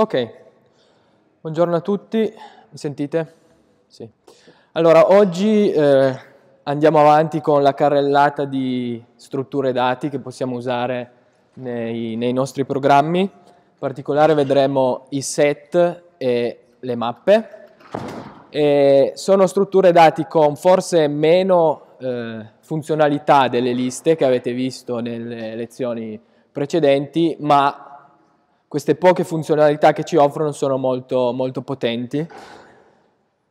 Ok, buongiorno a tutti, mi sentite? Sì. Allora, oggi eh, andiamo avanti con la carrellata di strutture dati che possiamo usare nei, nei nostri programmi. In particolare vedremo i set e le mappe. E sono strutture dati con forse meno eh, funzionalità delle liste che avete visto nelle lezioni precedenti, ma queste poche funzionalità che ci offrono sono molto, molto potenti.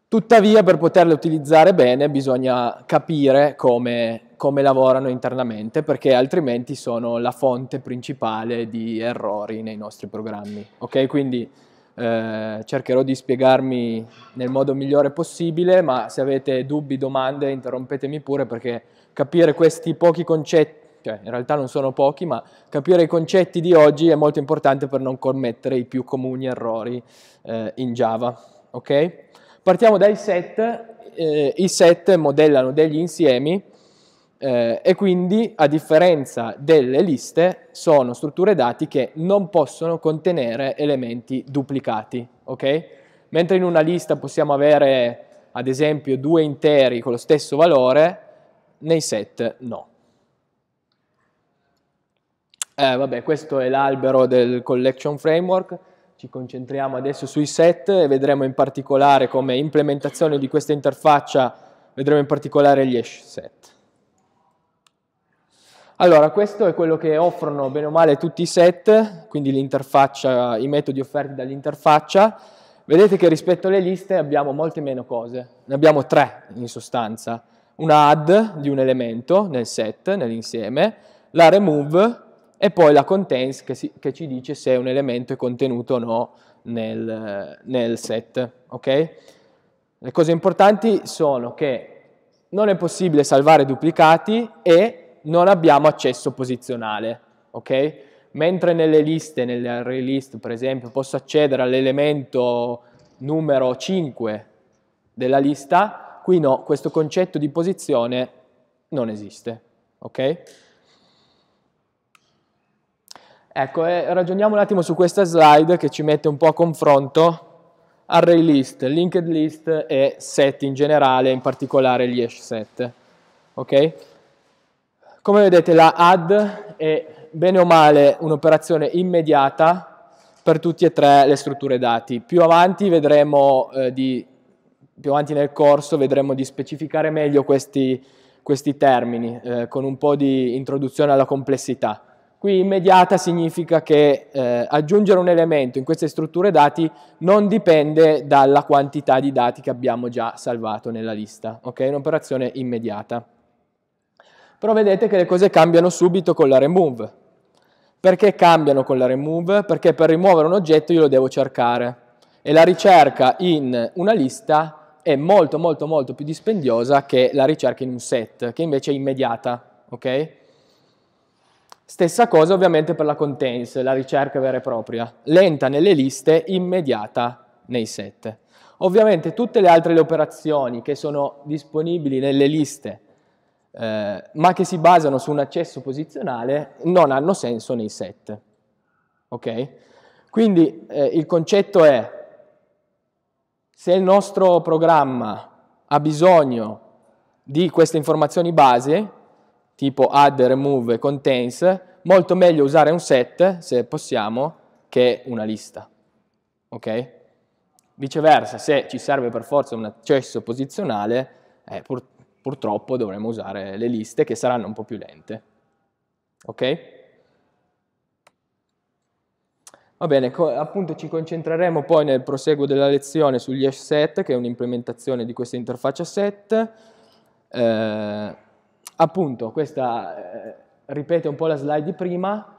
Tuttavia per poterle utilizzare bene bisogna capire come, come lavorano internamente perché altrimenti sono la fonte principale di errori nei nostri programmi. Ok, quindi eh, cercherò di spiegarmi nel modo migliore possibile, ma se avete dubbi, domande, interrompetemi pure perché capire questi pochi concetti cioè in realtà non sono pochi, ma capire i concetti di oggi è molto importante per non commettere i più comuni errori eh, in Java. Okay? Partiamo dai set, eh, i set modellano degli insiemi eh, e quindi a differenza delle liste sono strutture dati che non possono contenere elementi duplicati. Okay? Mentre in una lista possiamo avere ad esempio due interi con lo stesso valore, nei set no. Eh, vabbè, questo è l'albero del Collection Framework, ci concentriamo adesso sui set e vedremo in particolare come implementazione di questa interfaccia, vedremo in particolare gli hash set. Allora, questo è quello che offrono bene o male tutti i set, quindi l'interfaccia, i metodi offerti dall'interfaccia. Vedete che rispetto alle liste abbiamo molte meno cose, ne abbiamo tre in sostanza. Una add di un elemento nel set, nell'insieme, la remove e poi la contains che, si, che, ci dice se un elemento è contenuto o no nel, nel set. Okay? Le cose importanti sono che non è possibile salvare duplicati e non abbiamo accesso posizionale. Okay? Mentre nelle liste, nell'array list per esempio, posso accedere all'elemento numero 5 della lista, qui no, questo concetto di posizione non esiste. Okay? Ecco, eh, ragioniamo un attimo su questa slide che ci mette un po' a confronto array list, linked list e set in generale, in particolare gli hash set. Ok? Come vedete la add è bene o male un'operazione immediata per tutte e tre le strutture dati. Più avanti vedremo eh, di più avanti nel corso vedremo di specificare meglio questi, questi termini eh, con un po' di introduzione alla complessità. Qui immediata significa che eh, aggiungere un elemento in queste strutture dati non dipende dalla quantità di dati che abbiamo già salvato nella lista, ok? È un'operazione immediata. Però vedete che le cose cambiano subito con la remove. Perché cambiano con la remove? Perché per rimuovere un oggetto io lo devo cercare e la ricerca in una lista è molto molto molto più dispendiosa che la ricerca in un set, che invece è immediata, ok? Stessa cosa ovviamente per la contains, la ricerca vera e propria, lenta nelle liste, immediata nei set. Ovviamente tutte le altre le operazioni che sono disponibili nelle liste, eh, ma che si basano su un accesso posizionale, non hanno senso nei set. Ok? Quindi eh, il concetto è, se il nostro programma ha bisogno di queste informazioni base, tipo add, remove, contains, molto meglio usare un set, se possiamo, che una lista. Okay? Viceversa, se ci serve per forza un accesso posizionale, eh, pur purtroppo dovremo usare le liste che saranno un po' più lente. Ok? Va bene, appunto ci concentreremo poi nel proseguo della lezione sugli hash set, che è un'implementazione di questa interfaccia set. Eh, appunto, questa eh, ripete un po' la slide di prima,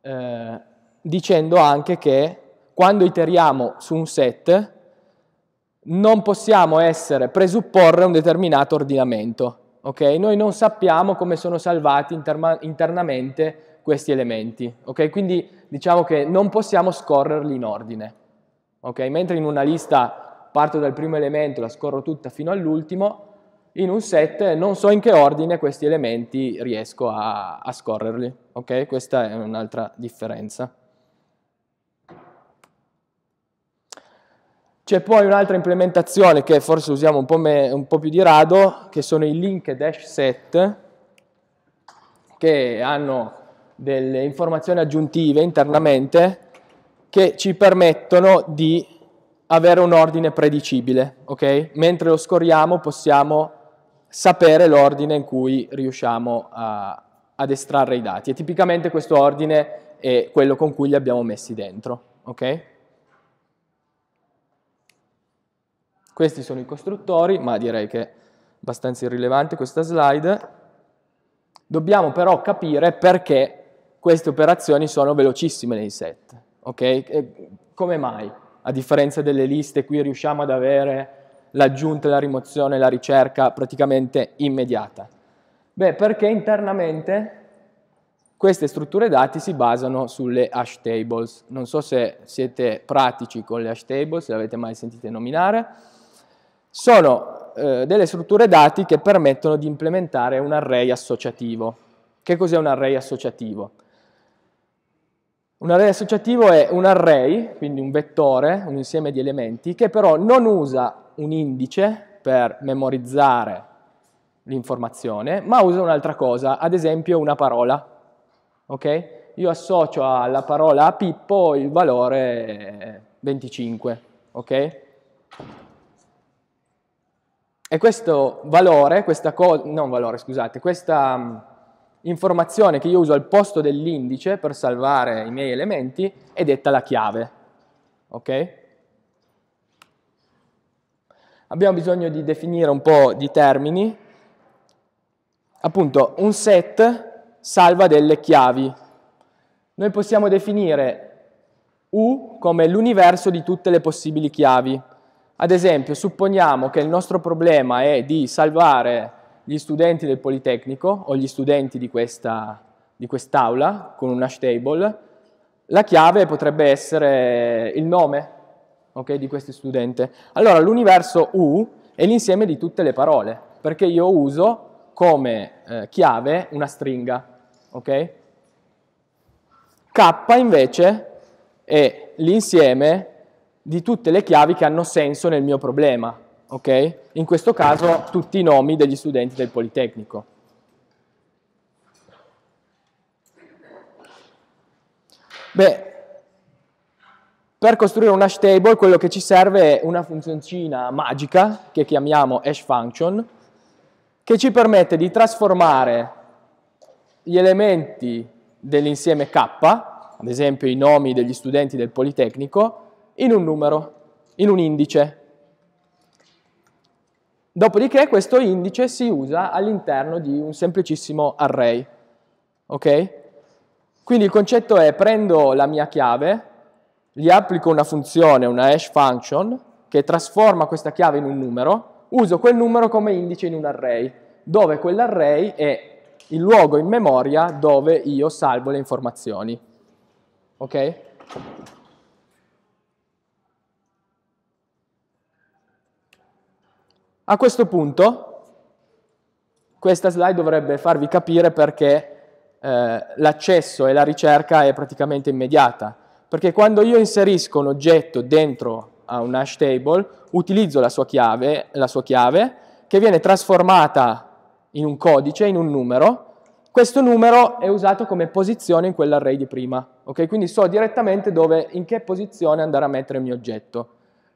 eh, dicendo anche che quando iteriamo su un set non possiamo essere, presupporre un determinato ordinamento. Okay? Noi non sappiamo come sono salvati internamente questi elementi. Okay? Quindi diciamo che non possiamo scorrerli in ordine. Okay? Mentre in una lista parto dal primo elemento, la scorro tutta fino all'ultimo, in un set non so in che ordine questi elementi riesco a, a scorrerli. Okay? Questa è un'altra differenza. C'è poi un'altra implementazione che forse usiamo un po, un po, più di rado, che sono i link dash set, che hanno delle informazioni aggiuntive internamente che ci permettono di avere un ordine predicibile, okay? Mentre lo scorriamo possiamo sapere l'ordine in cui riusciamo a, ad estrarre i dati. E tipicamente questo ordine è quello con cui li abbiamo messi dentro. Okay? Questi sono i costruttori, ma direi che è abbastanza irrilevante questa slide. Dobbiamo però capire perché queste operazioni sono velocissime nei set. Okay? come mai? A differenza delle liste, qui riusciamo ad avere l'aggiunta, la rimozione, la ricerca praticamente immediata? Beh, perché internamente queste strutture dati si basano sulle hash tables. Non so se siete pratici con le hash tables, se le avete mai sentite nominare. Sono eh, delle strutture dati che permettono di implementare un array associativo. Che cos'è un array associativo? Un array associativo è un array, quindi un vettore, un insieme di elementi, che però non usa un indice per memorizzare l'informazione, ma usa un'altra cosa, ad esempio una parola. ok? Io associo alla parola a Pippo il valore 25. ok? E questo valore, questa cosa, non valore, scusate, questa mm, informazione che io uso al posto dell'indice per salvare i miei elementi è detta la chiave. Ok? abbiamo bisogno di definire un po' di termini. Appunto, un set salva delle chiavi. Noi possiamo definire U come l'universo di tutte le possibili chiavi. Ad esempio, supponiamo che il nostro problema è di salvare gli studenti del Politecnico o gli studenti di, questa, di quest'aula con un hash table. La chiave potrebbe essere il nome okay, di questo studente. Allora l'universo U è l'insieme di tutte le parole, perché io uso come eh, chiave una stringa. Okay? K invece è l'insieme di tutte le chiavi che hanno senso nel mio problema. Okay? In questo caso tutti i nomi degli studenti del Politecnico. Beh, per costruire un hash table quello che ci serve è una funzioncina magica che chiamiamo hash function che ci permette di trasformare gli elementi dell'insieme k, ad esempio i nomi degli studenti del Politecnico, in un numero, in un indice. Dopodiché questo indice si usa all'interno di un semplicissimo array. Okay? Quindi il concetto è prendo la mia chiave, gli applico una funzione, una hash function, che trasforma questa chiave in un numero, uso quel numero come indice in un array, dove quell'array è il luogo in memoria dove io salvo le informazioni. Ok? A questo punto, questa slide dovrebbe farvi capire perché eh, l'accesso e la ricerca è praticamente immediata perché quando io inserisco un oggetto dentro a un hash table, utilizzo la sua chiave, la sua chiave che viene trasformata in un codice, in un numero, questo numero è usato come posizione in quell'array di prima, okay? quindi so direttamente dove, in che posizione andare a mettere il mio oggetto.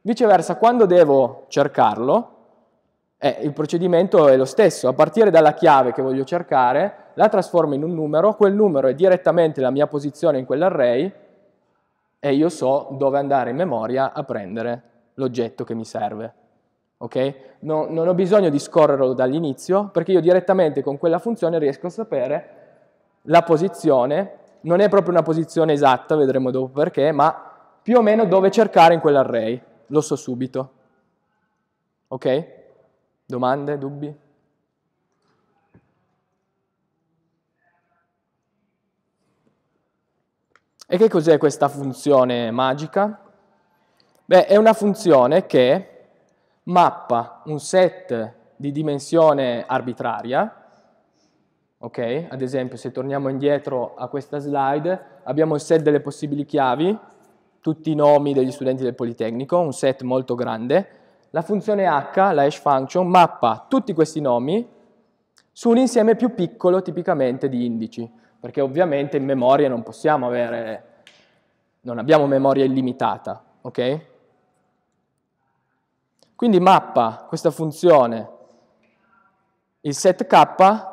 Viceversa, quando devo cercarlo, eh, il procedimento è lo stesso, a partire dalla chiave che voglio cercare, la trasformo in un numero, quel numero è direttamente la mia posizione in quell'array, e io so dove andare in memoria a prendere l'oggetto che mi serve. Okay? No, non ho bisogno di scorrerlo dall'inizio perché io direttamente con quella funzione riesco a sapere la posizione, non è proprio una posizione esatta, vedremo dopo perché, ma più o meno dove cercare in quell'array, lo so subito. Ok? Domande, dubbi? E che cos'è questa funzione magica? Beh, è una funzione che mappa un set di dimensione arbitraria, ok? Ad esempio, se torniamo indietro a questa slide, abbiamo il set delle possibili chiavi, tutti i nomi degli studenti del Politecnico, un set molto grande. La funzione h, la hash function, mappa tutti questi nomi su un insieme più piccolo tipicamente di indici perché ovviamente in memoria non possiamo avere, non abbiamo memoria illimitata, ok? Quindi mappa questa funzione, il set k,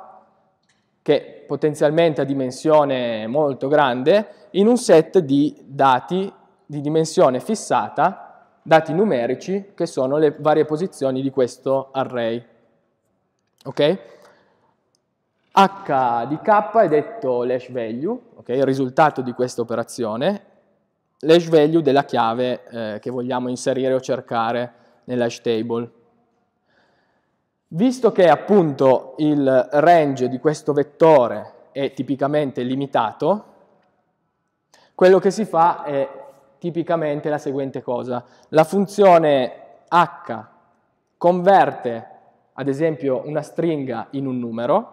che potenzialmente ha dimensione molto grande, in un set di dati di dimensione fissata, dati numerici, che sono le varie posizioni di questo array. Ok? h di k è detto l'hash value, okay, il risultato di questa operazione, l'hash value della chiave eh, che vogliamo inserire o cercare nell'hash table. Visto che appunto il range di questo vettore è tipicamente limitato, quello che si fa è tipicamente la seguente cosa. La funzione h converte ad esempio una stringa in un numero,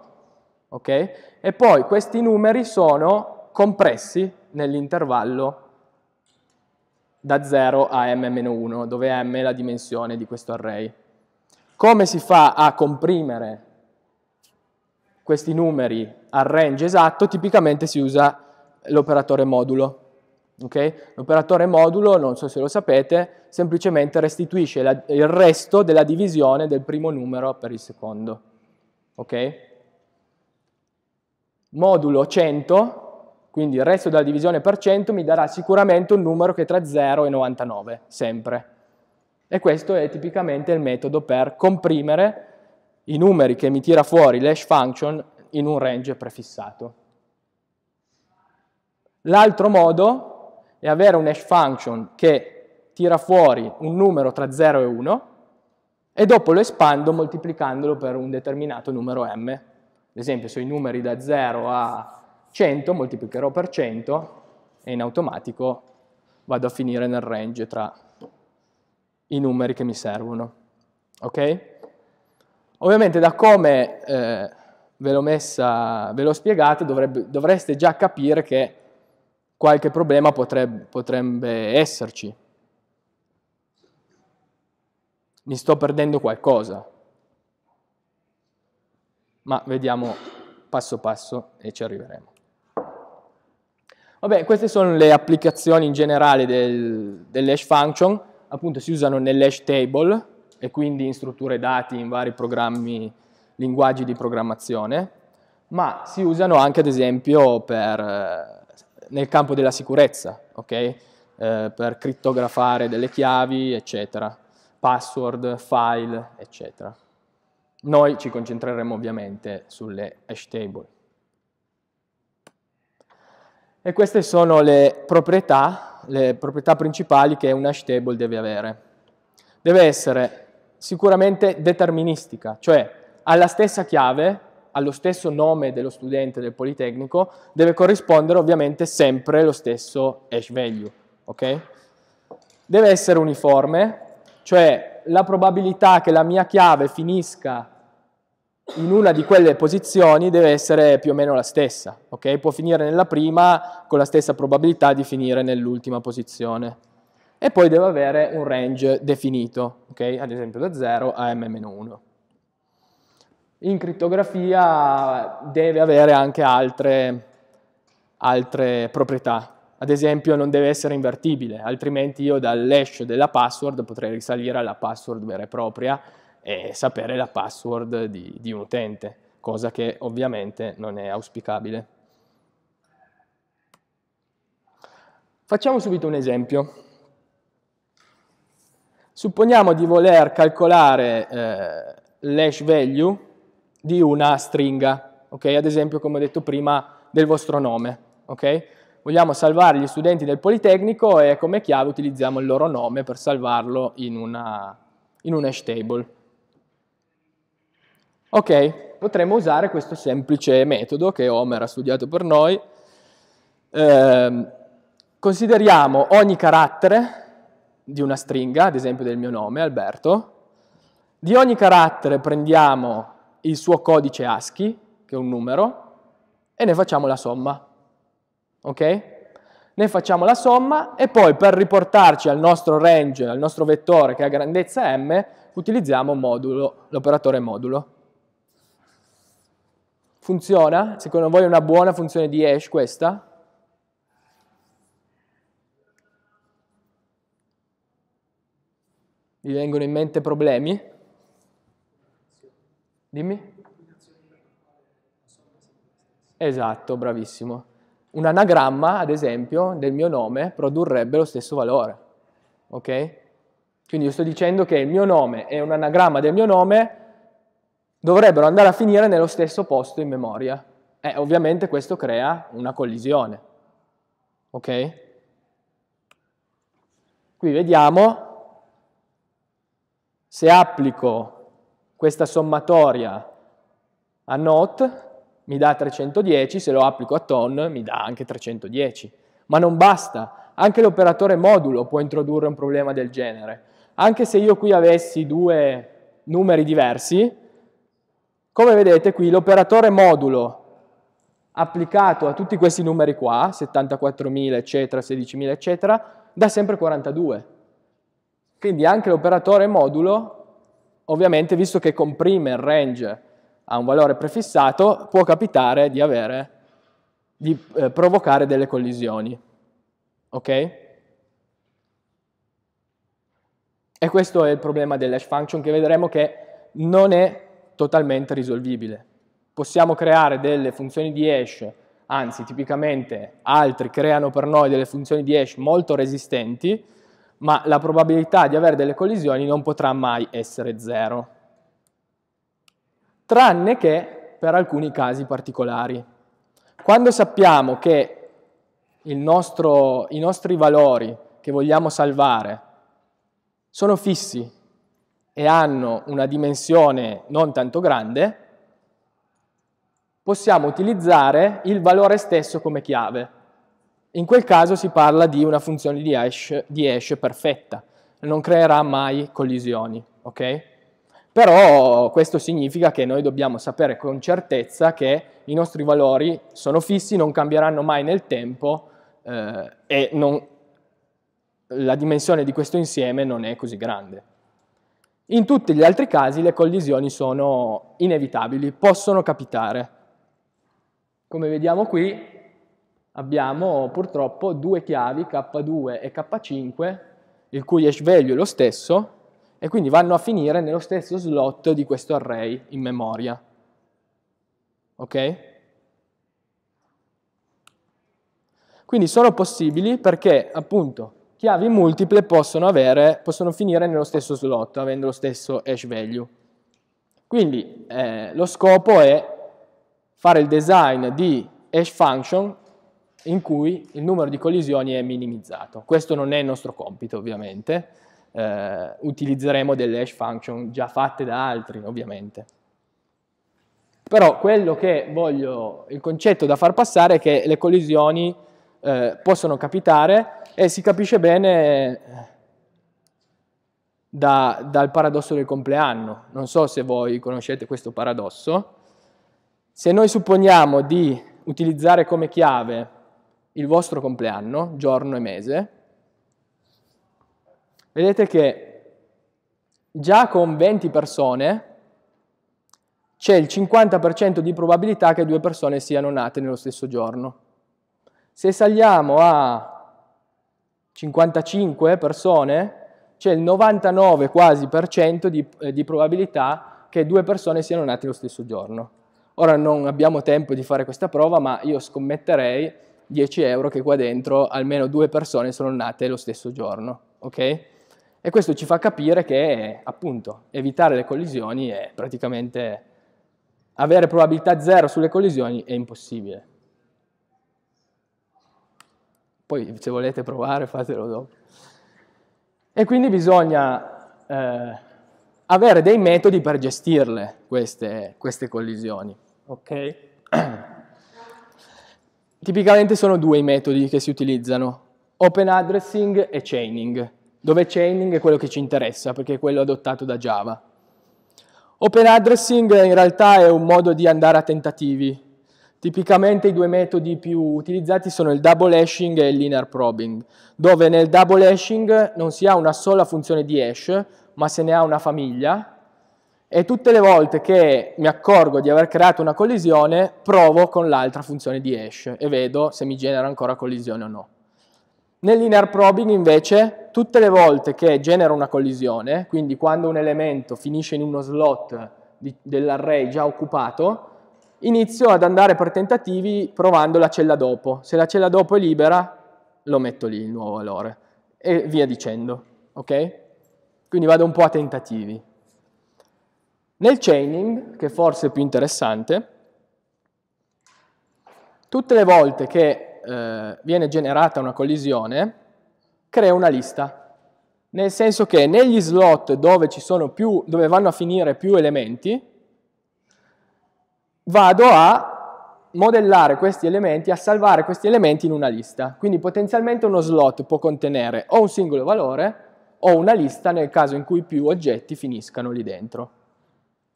Okay? E poi questi numeri sono compressi nell'intervallo da 0 a m-1, dove m è la dimensione di questo array. Come si fa a comprimere questi numeri al range esatto? Tipicamente si usa l'operatore modulo. Okay? L'operatore modulo, non so se lo sapete, semplicemente restituisce la, il resto della divisione del primo numero per il secondo. Okay? modulo 100, quindi il resto della divisione per 100 mi darà sicuramente un numero che è tra 0 e 99, sempre. E questo è tipicamente il metodo per comprimere i numeri che mi tira fuori l'hash function in un range prefissato. L'altro modo è avere un hash function che tira fuori un numero tra 0 e 1 e dopo lo espando moltiplicandolo per un determinato numero m, ad esempio se i numeri da 0 a 100 moltiplicherò per 100 e in automatico vado a finire nel range tra i numeri che mi servono. Ok? Ovviamente da come eh, ve l'ho messa, ve l'ho spiegata, dovreste già capire che qualche problema potrebbe, potrebbe esserci. Mi sto perdendo qualcosa ma vediamo passo passo e ci arriveremo. Vabbè, queste sono le applicazioni in generale del, dell'hash function, appunto si usano nell'hash table e quindi in strutture dati, in vari programmi, linguaggi di programmazione, ma si usano anche ad esempio per, eh, nel campo della sicurezza, ok? eh, per crittografare delle chiavi, eccetera, password, file, eccetera. Noi ci concentreremo ovviamente sulle hash table. E queste sono le proprietà, le proprietà principali che un hash table deve avere. Deve essere sicuramente deterministica, cioè alla stessa chiave, allo stesso nome dello studente del Politecnico, deve corrispondere ovviamente sempre lo stesso hash value. Okay? Deve essere uniforme, cioè la probabilità che la mia chiave finisca in una di quelle posizioni deve essere più o meno la stessa, ok? Può finire nella prima con la stessa probabilità di finire nell'ultima posizione. E poi deve avere un range definito, ok? Ad esempio da 0 a m-1. In criptografia deve avere anche altre, altre proprietà, ad esempio non deve essere invertibile, altrimenti io dall'hash della password potrei risalire alla password vera e propria e sapere la password di, di un utente, cosa che ovviamente non è auspicabile. Facciamo subito un esempio. Supponiamo di voler calcolare eh, l'hash value di una stringa, okay? ad esempio come ho detto prima del vostro nome. Okay? vogliamo salvare gli studenti del Politecnico e come chiave utilizziamo il loro nome per salvarlo in, una, in un hash table. Ok, potremmo usare questo semplice metodo che Homer ha studiato per noi. Eh, consideriamo ogni carattere di una stringa, ad esempio del mio nome, Alberto. Di ogni carattere prendiamo il suo codice ASCII, che è un numero, e ne facciamo la somma ok? Ne facciamo la somma e poi per riportarci al nostro range, al nostro vettore che ha grandezza m, utilizziamo l'operatore modulo. Funziona? Secondo voi è una buona funzione di hash questa? Vi vengono in mente problemi? Dimmi. Esatto, bravissimo. Un anagramma, ad esempio, del mio nome produrrebbe lo stesso valore. Ok? Quindi io sto dicendo che il mio nome e un anagramma del mio nome dovrebbero andare a finire nello stesso posto in memoria. Eh, ovviamente questo crea una collisione. Ok? Qui vediamo se applico questa sommatoria a not, mi dà 310, se lo applico a ton mi dà anche 310. Ma non basta, anche l'operatore modulo può introdurre un problema del genere. Anche se io qui avessi due numeri diversi, come vedete qui l'operatore modulo applicato a tutti questi numeri qua, 74.000 eccetera, 16.000 eccetera, dà sempre 42. Quindi anche l'operatore modulo, ovviamente visto che comprime il range ha un valore prefissato, può capitare di, avere, di eh, provocare delle collisioni. Ok? E questo è il problema dell'hash function che vedremo che non è totalmente risolvibile. Possiamo creare delle funzioni di hash, anzi tipicamente altri creano per noi delle funzioni di hash molto resistenti, ma la probabilità di avere delle collisioni non potrà mai essere zero tranne che per alcuni casi particolari. Quando sappiamo che nostro, i nostri valori che vogliamo salvare sono fissi e hanno una dimensione non tanto grande, possiamo utilizzare il valore stesso come chiave. In quel caso si parla di una funzione di hash, di hash perfetta, non creerà mai collisioni. Okay? Però questo significa che noi dobbiamo sapere con certezza che i nostri valori sono fissi, non cambieranno mai nel tempo eh, e non, la dimensione di questo insieme non è così grande. In tutti gli altri casi le collisioni sono inevitabili, possono capitare. Come vediamo qui abbiamo purtroppo due chiavi K2 e K5, il cui hash value è lo stesso, e quindi vanno a finire nello stesso slot di questo array in memoria. Ok? Quindi sono possibili perché appunto chiavi multiple possono, avere, possono finire nello stesso slot avendo lo stesso hash value. Quindi eh, lo scopo è fare il design di hash function in cui il numero di collisioni è minimizzato. Questo non è il nostro compito ovviamente, eh, utilizzeremo delle hash function già fatte da altri, ovviamente. Però quello che voglio, il concetto da far passare è che le collisioni eh, possono capitare e si capisce bene eh, da, dal paradosso del compleanno. Non so se voi conoscete questo paradosso. Se noi supponiamo di utilizzare come chiave il vostro compleanno, giorno e mese, Vedete che già con 20 persone c'è il 50% di probabilità che due persone siano nate nello stesso giorno. Se saliamo a 55 persone, c'è il 99 quasi per cento di, eh, di probabilità che due persone siano nate lo stesso giorno. Ora non abbiamo tempo di fare questa prova, ma io scommetterei 10 euro che qua dentro almeno due persone sono nate lo stesso giorno, ok? E questo ci fa capire che, appunto, evitare le collisioni è praticamente... avere probabilità zero sulle collisioni è impossibile. Poi, se volete provare, fatelo dopo. E quindi bisogna eh, avere dei metodi per gestirle, queste, queste collisioni. Ok? Tipicamente sono due i metodi che si utilizzano, open addressing e chaining dove chaining è quello che ci interessa, perché è quello adottato da Java. Open addressing in realtà è un modo di andare a tentativi. Tipicamente i due metodi più utilizzati sono il double hashing e il linear probing, dove nel double hashing non si ha una sola funzione di hash, ma se ne ha una famiglia, e tutte le volte che mi accorgo di aver creato una collisione provo con l'altra funzione di hash e vedo se mi genera ancora collisione o no. Nel linear probing invece tutte le volte che genera una collisione, quindi quando un elemento finisce in uno slot dell'array già occupato, inizio ad andare per tentativi provando la cella dopo. Se la cella dopo è libera, lo metto lì il nuovo valore e via dicendo, ok? Quindi vado un po' a tentativi. Nel chaining, che forse è più interessante, tutte le volte che eh, viene generata una collisione, crea una lista, nel senso che negli slot dove, ci sono più, dove vanno a finire più elementi, vado a modellare questi elementi, a salvare questi elementi in una lista. Quindi potenzialmente uno slot può contenere o un singolo valore o una lista nel caso in cui più oggetti finiscano lì dentro.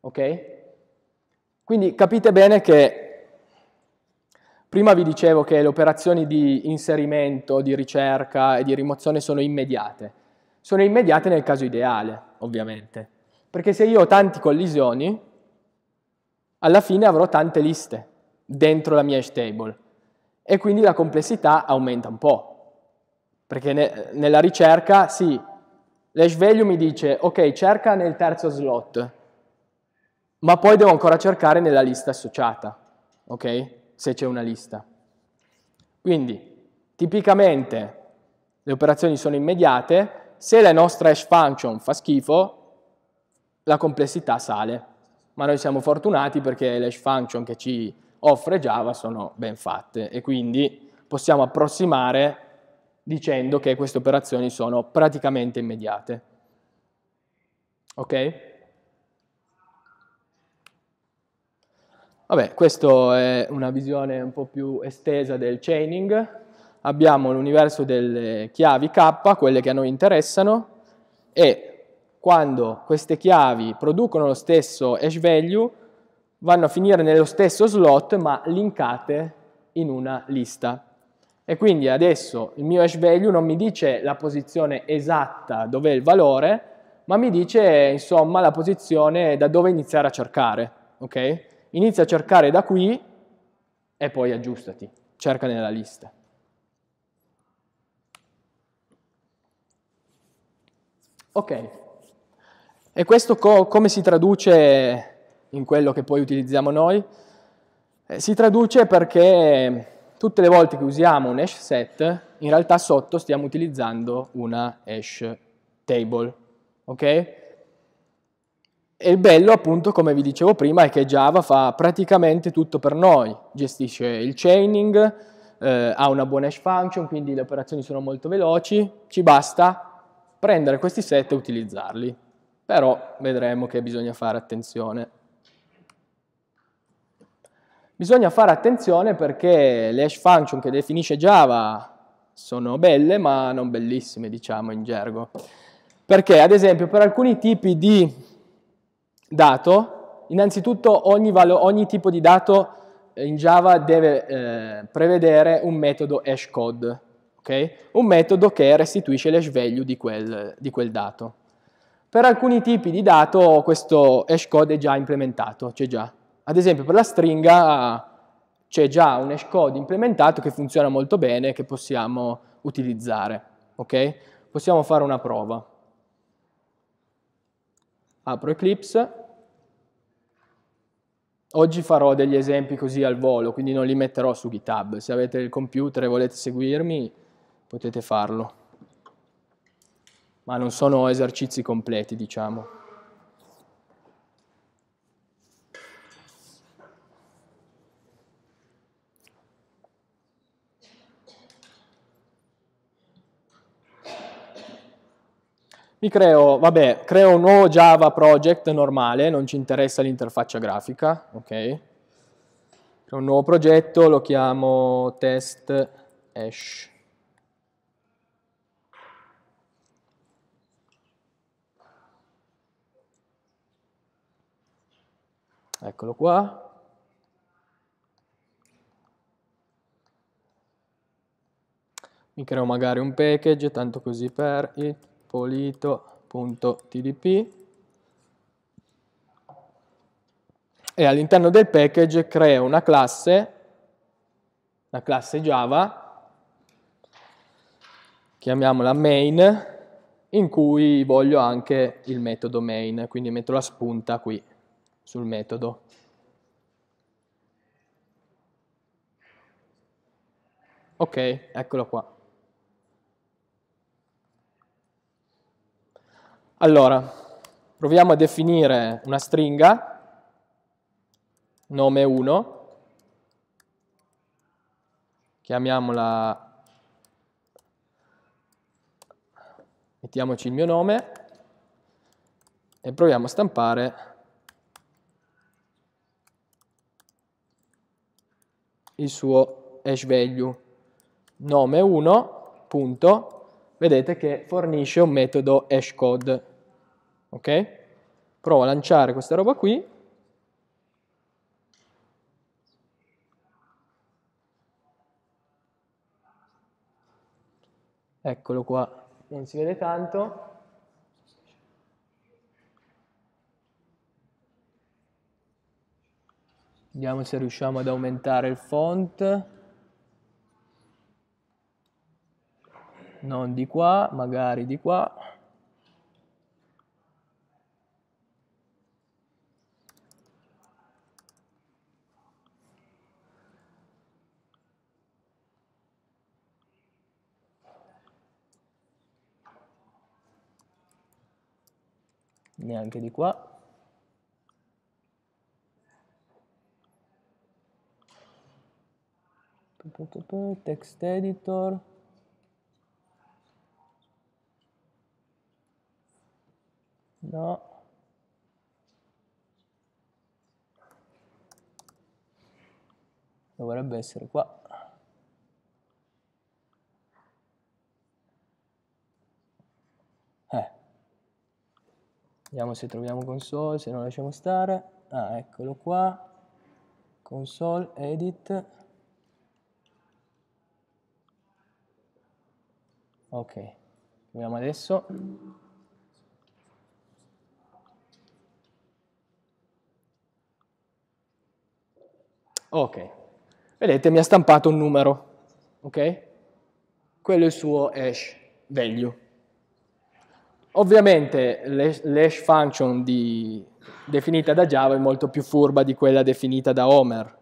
Ok? Quindi capite bene che Prima vi dicevo che le operazioni di inserimento, di ricerca e di rimozione sono immediate. Sono immediate nel caso ideale, ovviamente. Perché se io ho tante collisioni, alla fine avrò tante liste dentro la mia hash table e quindi la complessità aumenta un po'. Perché ne, nella ricerca, sì, l'hash value mi dice, ok, cerca nel terzo slot, ma poi devo ancora cercare nella lista associata, ok? se c'è una lista. Quindi, tipicamente le operazioni sono immediate, se la nostra hash function fa schifo, la complessità sale. Ma noi siamo fortunati perché le hash function che ci offre Java sono ben fatte e quindi possiamo approssimare dicendo che queste operazioni sono praticamente immediate. Ok? Vabbè, questa è una visione un po' più estesa del chaining. Abbiamo l'universo delle chiavi K, quelle che a noi interessano, e quando queste chiavi producono lo stesso hash value, vanno a finire nello stesso slot, ma linkate in una lista. E quindi adesso il mio hash value non mi dice la posizione esatta dove è il valore, ma mi dice insomma la posizione da dove iniziare a cercare, ok? Inizia a cercare da qui e poi aggiustati, cerca nella lista. Ok, e questo co come si traduce in quello che poi utilizziamo noi? Eh, si traduce perché tutte le volte che usiamo un hash set, in realtà sotto stiamo utilizzando una hash table, ok? E il bello, appunto, come vi dicevo prima, è che Java fa praticamente tutto per noi. Gestisce il chaining, eh, ha una buona hash function, quindi le operazioni sono molto veloci. Ci basta prendere questi set e utilizzarli. Però vedremo che bisogna fare attenzione. Bisogna fare attenzione perché le hash function che definisce Java sono belle, ma non bellissime, diciamo in gergo. Perché, ad esempio, per alcuni tipi di dato, innanzitutto ogni, valo, ogni tipo di dato eh, in Java deve eh, prevedere un metodo hashCode, okay? un metodo che restituisce l'hash value di quel, di quel dato. Per alcuni tipi di dato questo hashCode è già implementato, c'è già. Ad esempio per la stringa c'è già un hashCode implementato che funziona molto bene, e che possiamo utilizzare. Okay? Possiamo fare una prova apro Eclipse, oggi farò degli esempi così al volo, quindi non li metterò su GitHub, se avete il computer e volete seguirmi potete farlo, ma non sono esercizi completi diciamo. Mi creo, vabbè, creo un nuovo Java project normale, non ci interessa l'interfaccia grafica, ok? Creo un nuovo progetto, lo chiamo test hash. Eccolo qua. Mi creo magari un package, tanto così per it polito.tdp e all'interno del package creo una classe, una classe Java, chiamiamola main, in cui voglio anche il metodo main, quindi metto la spunta qui sul metodo. Ok, eccolo qua. Allora, proviamo a definire una stringa, nome 1, chiamiamola, mettiamoci il mio nome e proviamo a stampare il suo hash value nome 1.1 vedete che fornisce un metodo hashcode. Ok? Provo a lanciare questa roba qui. Eccolo qua, non si vede tanto. Vediamo se riusciamo ad aumentare il font. non di qua, magari di qua. neanche di qua text editor no. Dovrebbe essere qua. Eh. Vediamo se troviamo console, se non lasciamo stare. Ah, eccolo qua. Console, edit. Ok. Proviamo adesso. Ok, vedete mi ha stampato un numero, ok? Quello è il suo hash value. Ovviamente l'hash function di, definita da Java è molto più furba di quella definita da Homer.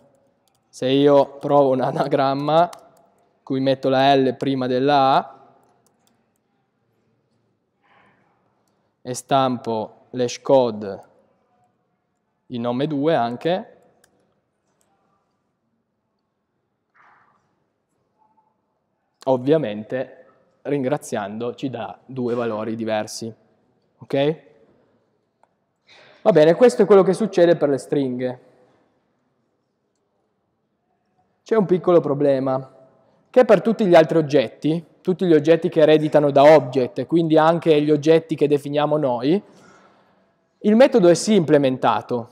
Se io provo un anagramma, cui metto la L prima della A, e stampo l'hash code in nome 2 anche, ovviamente ringraziando ci dà due valori diversi. Ok? Va bene, questo è quello che succede per le stringhe. C'è un piccolo problema, che per tutti gli altri oggetti, tutti gli oggetti che ereditano da object, quindi anche gli oggetti che definiamo noi, il metodo è sì implementato,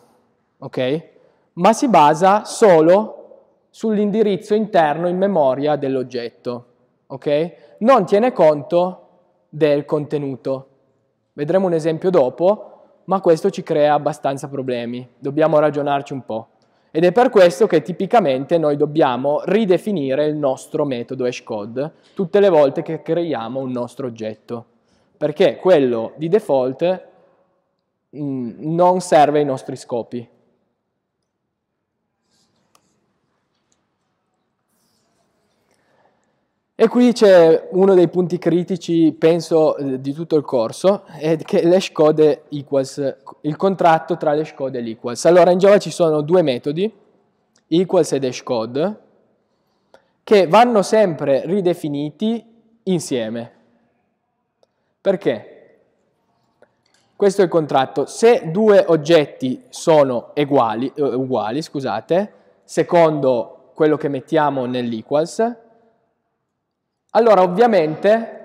ok? Ma si basa solo sull'indirizzo interno in memoria dell'oggetto ok? Non tiene conto del contenuto. Vedremo un esempio dopo, ma questo ci crea abbastanza problemi. Dobbiamo ragionarci un po'. Ed è per questo che tipicamente noi dobbiamo ridefinire il nostro metodo hashcode tutte le volte che creiamo un nostro oggetto, perché quello di default mh, mm, non serve ai nostri scopi. E qui c'è uno dei punti critici, penso, eh, di tutto il corso, è che l'hash code equals, il contratto tra l'hash code e l'equals. Allora, in Java ci sono due metodi, equals ed hash code, che vanno sempre ridefiniti insieme. Perché? Questo è il contratto. Se due oggetti sono uguali, eh, uguali scusate, secondo quello che mettiamo nell'equals, allora ovviamente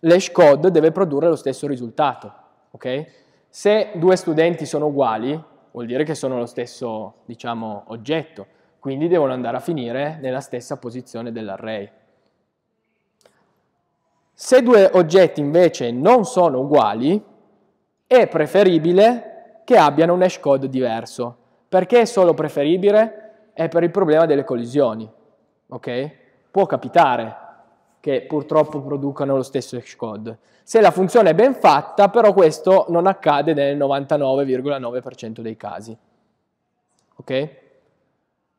l'hash code deve produrre lo stesso risultato. Okay? Se due studenti sono uguali, vuol dire che sono lo stesso diciamo, oggetto, quindi devono andare a finire nella stessa posizione dell'array. Se due oggetti invece non sono uguali, è preferibile che abbiano un hash code diverso. Perché è solo preferibile? È per il problema delle collisioni. Okay? Può capitare che purtroppo producono lo stesso hashcode. Se la funzione è ben fatta, però questo non accade nel 99,9% dei casi. Ok?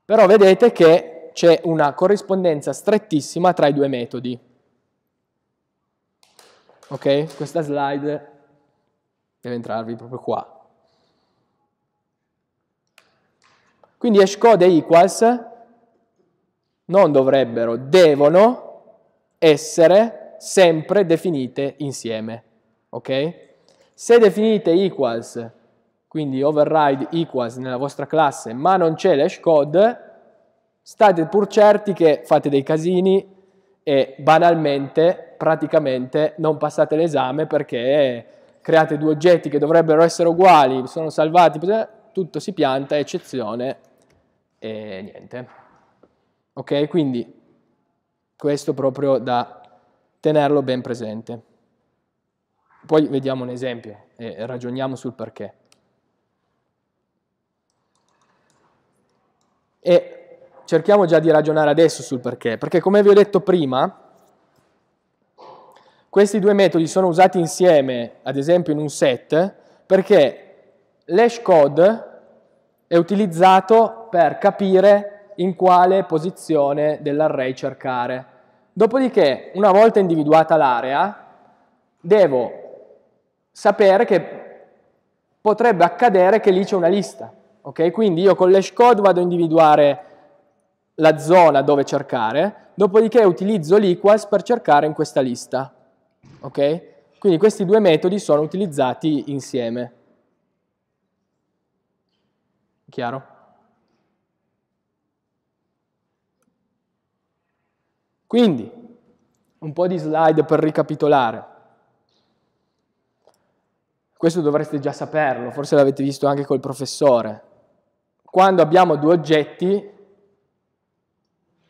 Però vedete che c'è una corrispondenza strettissima tra i due metodi. Ok? Questa slide deve entrarvi proprio qua. Quindi hashcode e equals non dovrebbero, devono essere sempre definite insieme. Ok? Se definite equals, quindi override equals nella vostra classe, ma non c'è l'hash code, state pur certi che fate dei casini e banalmente, praticamente, non passate l'esame perché create due oggetti che dovrebbero essere uguali, sono salvati, tutto si pianta, eccezione e niente. Ok, quindi questo proprio da tenerlo ben presente. Poi vediamo un esempio e ragioniamo sul perché. E cerchiamo già di ragionare adesso sul perché, perché come vi ho detto prima, questi due metodi sono usati insieme, ad esempio in un set, perché l'hash code è utilizzato per capire in quale posizione dell'array cercare Dopodiché, una volta individuata l'area, devo sapere che potrebbe accadere che lì c'è una lista. Ok? Quindi io con l'hash code vado a individuare la zona dove cercare, dopodiché utilizzo l'equals per cercare in questa lista. Ok? Quindi questi due metodi sono utilizzati insieme. Chiaro? Quindi, un po' di slide per ricapitolare. Questo dovreste già saperlo, forse l'avete visto anche col professore. Quando abbiamo due oggetti,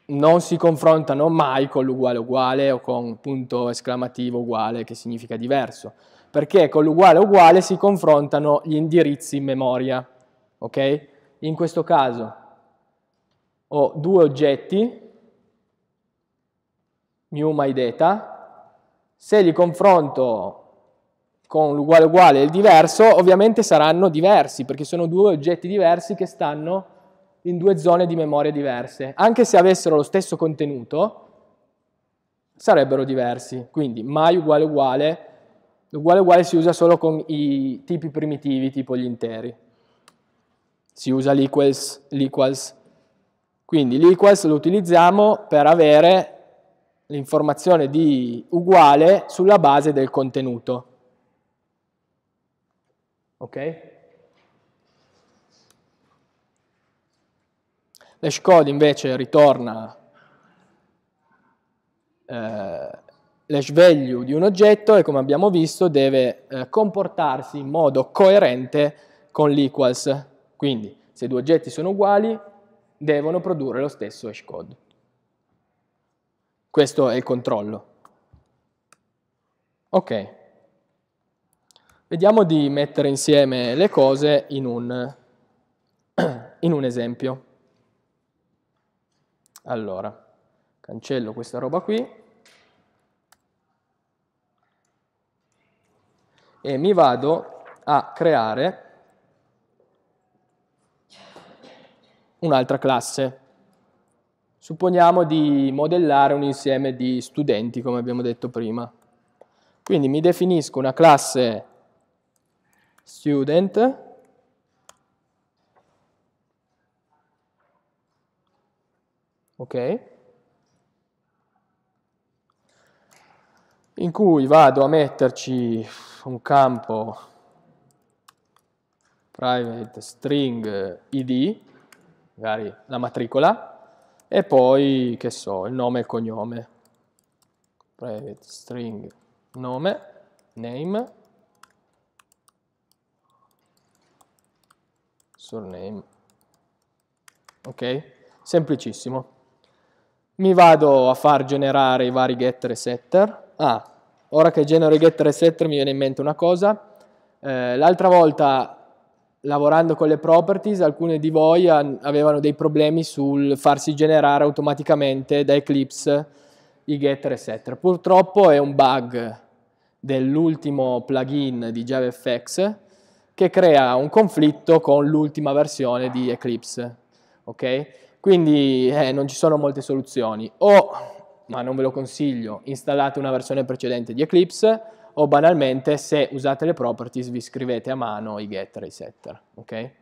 non si confrontano mai con l'uguale uguale o con punto esclamativo uguale che significa diverso, perché con l'uguale uguale si confrontano gli indirizzi in memoria, ok? In questo caso ho due oggetti mu my data, se li confronto con l'uguale uguale e il diverso, ovviamente saranno diversi, perché sono due oggetti diversi che stanno in due zone di memoria diverse. Anche se avessero lo stesso contenuto, sarebbero diversi. Quindi mai uguale uguale, l'uguale uguale si usa solo con i tipi primitivi, tipo gli interi. Si usa l'equals, l'equals. Quindi l'equals lo utilizziamo per avere l'informazione di uguale sulla base del contenuto. Ok? L'hash code invece ritorna eh, l'hash value di un oggetto e come abbiamo visto deve eh, comportarsi in modo coerente con l'equals. Quindi se due oggetti sono uguali devono produrre lo stesso hash code. Questo è il controllo. Ok. Vediamo di mettere insieme le cose in un, in un esempio. Allora, cancello questa roba qui. E mi vado a creare un'altra classe Supponiamo di modellare un insieme di studenti, come abbiamo detto prima. Quindi mi definisco una classe student ok? In cui vado a metterci un campo private string id, magari la matricola, e poi, che so, il nome e il cognome. Private string nome, name, surname. Ok? Semplicissimo. Mi vado a far generare i vari getter e setter. Ah, ora che genero i getter e setter mi viene in mente una cosa. Eh, L'altra volta lavorando con le properties, alcune di voi avevano dei problemi sul farsi generare automaticamente da Eclipse i getter, e setter. Purtroppo è un bug dell'ultimo plugin di JavaFX che crea un conflitto con l'ultima versione di Eclipse. Okay? Quindi eh, non ci sono molte soluzioni. O, ma non ve lo consiglio, installate una versione precedente di Eclipse o banalmente se usate le properties vi scrivete a mano i getter e i setter. Okay?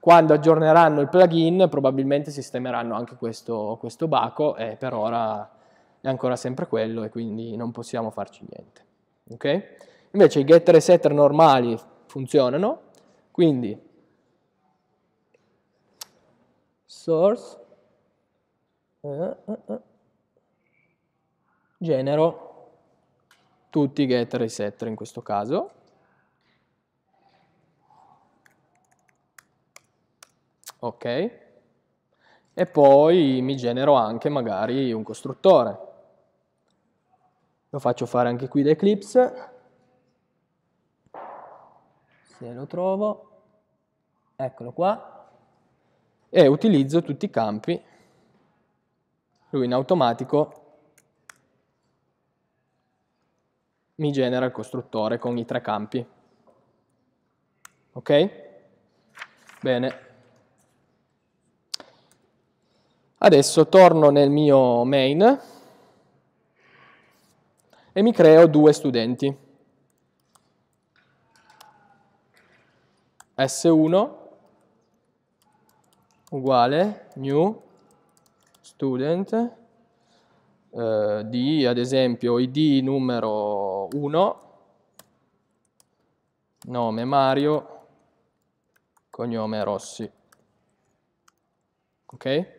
Quando aggiorneranno il plugin probabilmente sistemeranno anche questo, questo baco e per ora è ancora sempre quello e quindi non possiamo farci niente. Okay? Invece i getter e setter normali funzionano, quindi source, eh, eh, eh, genero tutti i getter e setter in questo caso. Ok. E poi mi genero anche magari un costruttore. Lo faccio fare anche qui da Eclipse. Se lo trovo. Eccolo qua. E utilizzo tutti i campi. Lui in automatico mi genera il costruttore con i tre campi. Ok? Bene. Adesso torno nel mio main e mi creo due studenti. S1 uguale new student eh, di, ad esempio, id numero 1, nome Mario, cognome Rossi. Ok?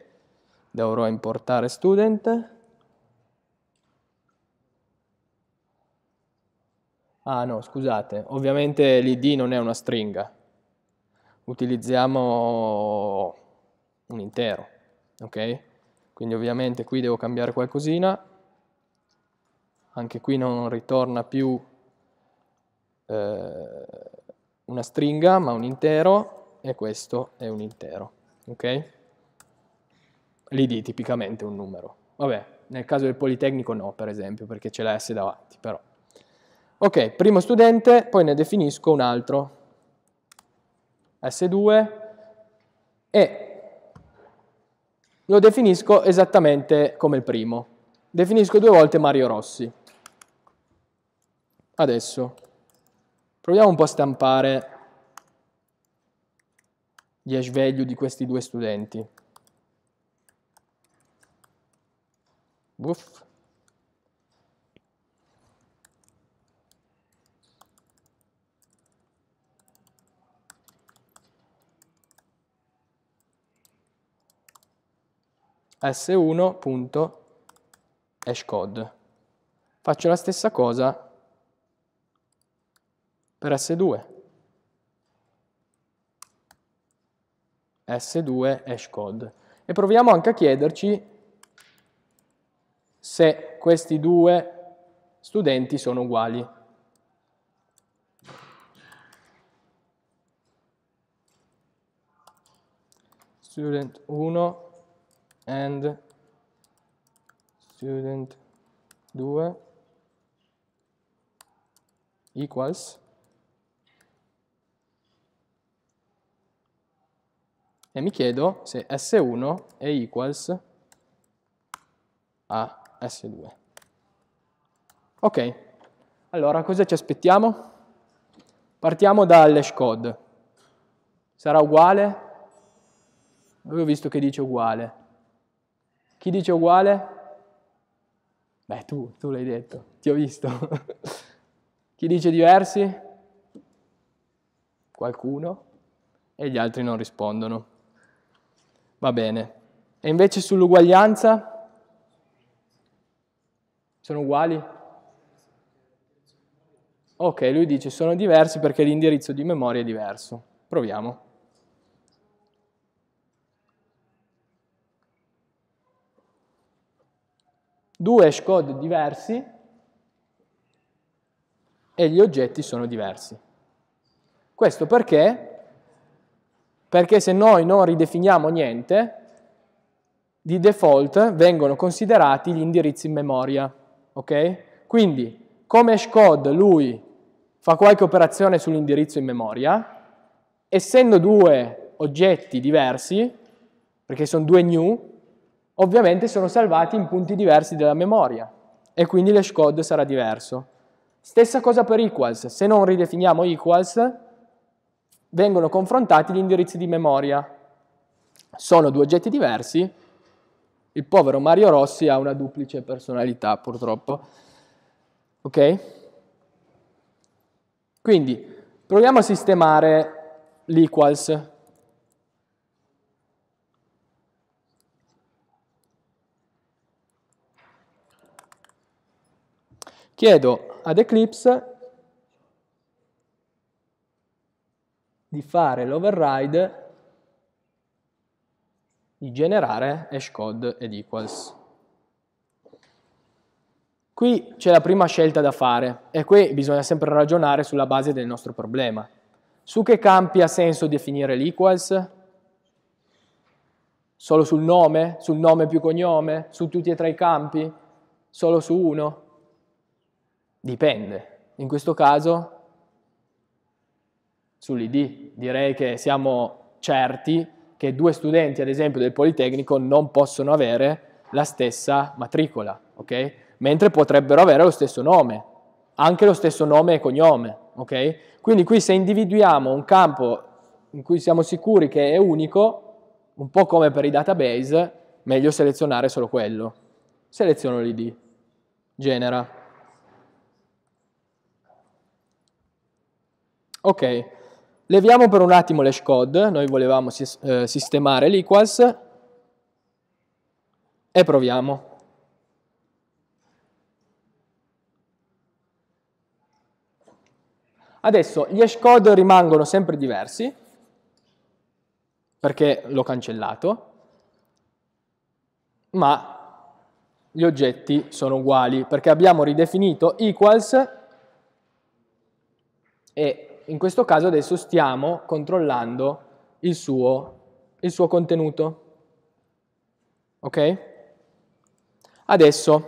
Dovrò importare student. Ah no, scusate, ovviamente l'id non è una stringa, utilizziamo un intero, ok? quindi ovviamente qui devo cambiare qualcosina, anche qui non ritorna più eh, una stringa ma un intero e questo è un intero, ok? L'id tipicamente un numero, vabbè, nel caso del Politecnico no per esempio perché ce l'ha S davanti però. Ok, primo studente, poi ne definisco un altro, S2 e lo definisco esattamente come il primo. Definisco due volte Mario Rossi. Adesso proviamo un po' a stampare gli hash value di questi due studenti. Buff. s1.hashcode. Faccio la stessa cosa per s2. s2 hashcode. E proviamo anche a chiederci se questi due studenti sono uguali. Student 1 and student 2 equals e mi chiedo se S1 è equals a S2. Ok, allora cosa ci aspettiamo? Partiamo dall'hash code. Sarà uguale? Avevo visto che dice uguale. Chi dice uguale? Beh, tu, tu l'hai detto, ti ho visto. Chi dice diversi? Qualcuno. E gli altri non rispondono. Va bene. E invece sull'uguaglianza? Sono uguali? Ok, lui dice sono diversi perché l'indirizzo di memoria è diverso. Proviamo. due hash code diversi e gli oggetti sono diversi. Questo perché? Perché se noi non ridefiniamo niente, di default vengono considerati gli indirizzi in memoria. Ok? Quindi, come hash code lui fa qualche operazione sull'indirizzo in memoria, essendo due oggetti diversi, perché sono due new, ovviamente sono salvati in punti diversi della memoria e quindi l'hash code sarà diverso. Stessa cosa per equals, se non ridefiniamo equals vengono confrontati gli indirizzi di memoria. Sono due oggetti diversi, il povero Mario Rossi ha una duplice personalità purtroppo. Ok? Quindi proviamo a sistemare l'equals Chiedo ad Eclipse di fare l'override di generare hashcode ed equals. Qui c'è la prima scelta da fare e qui bisogna sempre ragionare sulla base del nostro problema. Su che campi ha senso definire l'equals? Solo sul nome? Sul nome più cognome? Su tutti e tre i campi? Solo su uno? Dipende. In questo caso, sull'ID, direi che siamo certi che due studenti, ad esempio, del Politecnico non possono avere la stessa matricola, ok? Mentre potrebbero avere lo stesso nome, anche lo stesso nome e cognome, ok? Quindi qui se individuiamo un campo in cui siamo sicuri che è unico, un po' come per i database, meglio selezionare solo quello. Seleziono l'ID, genera. Ok, leviamo per un attimo le code, noi volevamo eh, sistemare l'equals e proviamo. Adesso gli hash code rimangono sempre diversi, perché l'ho cancellato, ma gli oggetti sono uguali, perché abbiamo ridefinito equals e in questo caso adesso stiamo controllando il suo, il suo contenuto. Ok? Adesso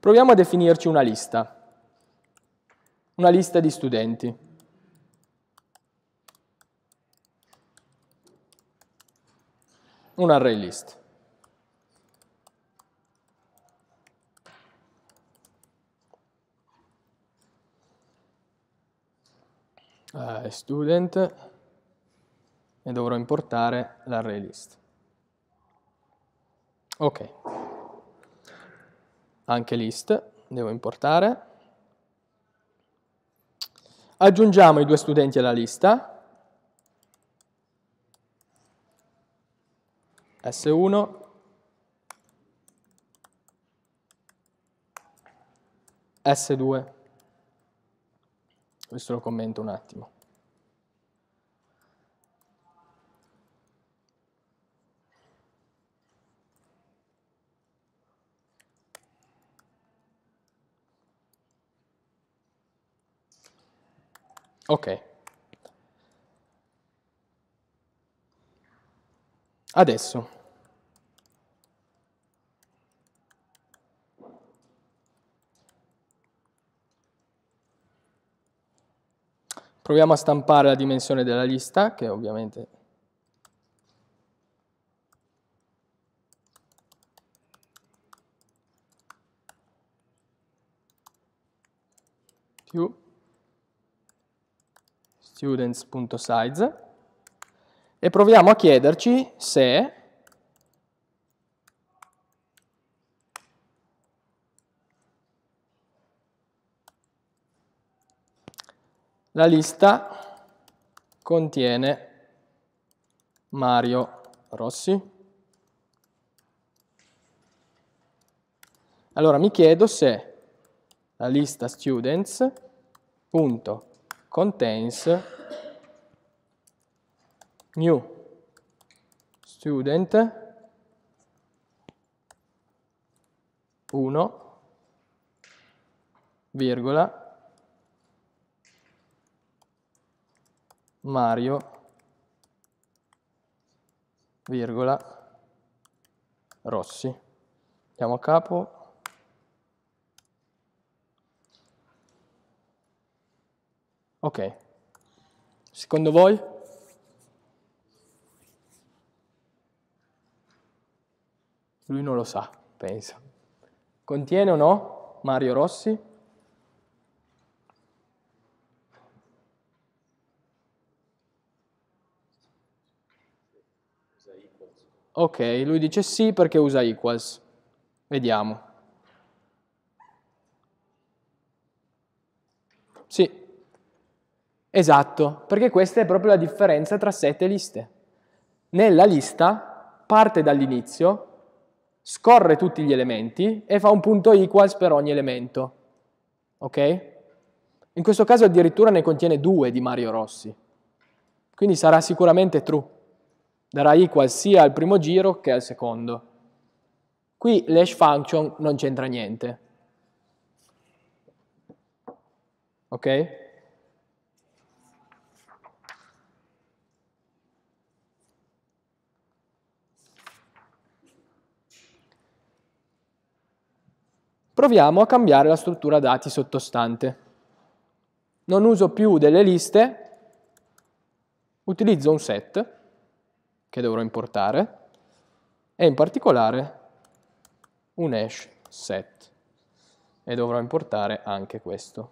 proviamo a definirci una lista, una lista di studenti. Un array list. eh, student e dovrò importare l'array list. Ok, anche list devo importare. Aggiungiamo i due studenti alla lista, S1 S2 questo lo commento un attimo. Ok. Adesso Proviamo a stampare la dimensione della lista, che ovviamente più students.size e proviamo a chiederci se La lista contiene Mario Rossi. Allora mi chiedo se la lista students.contains new student 1 Mario, virgola, Rossi. Andiamo a capo. Ok. Secondo voi? Lui non lo sa, pensa. Contiene o no Mario Rossi? Ok, lui dice sì perché usa equals. Vediamo. Sì. Esatto, perché questa è proprio la differenza tra set e liste. Nella lista parte dall'inizio, scorre tutti gli elementi e fa un punto equals per ogni elemento. Ok? In questo caso addirittura ne contiene due di Mario Rossi. Quindi sarà sicuramente true darà equal sia al primo giro che al secondo. Qui l'hash function non c'entra niente. Ok? proviamo a cambiare la struttura dati sottostante. Non uso più delle liste, utilizzo un set che dovrò importare e in particolare un hash set e dovrò importare anche questo.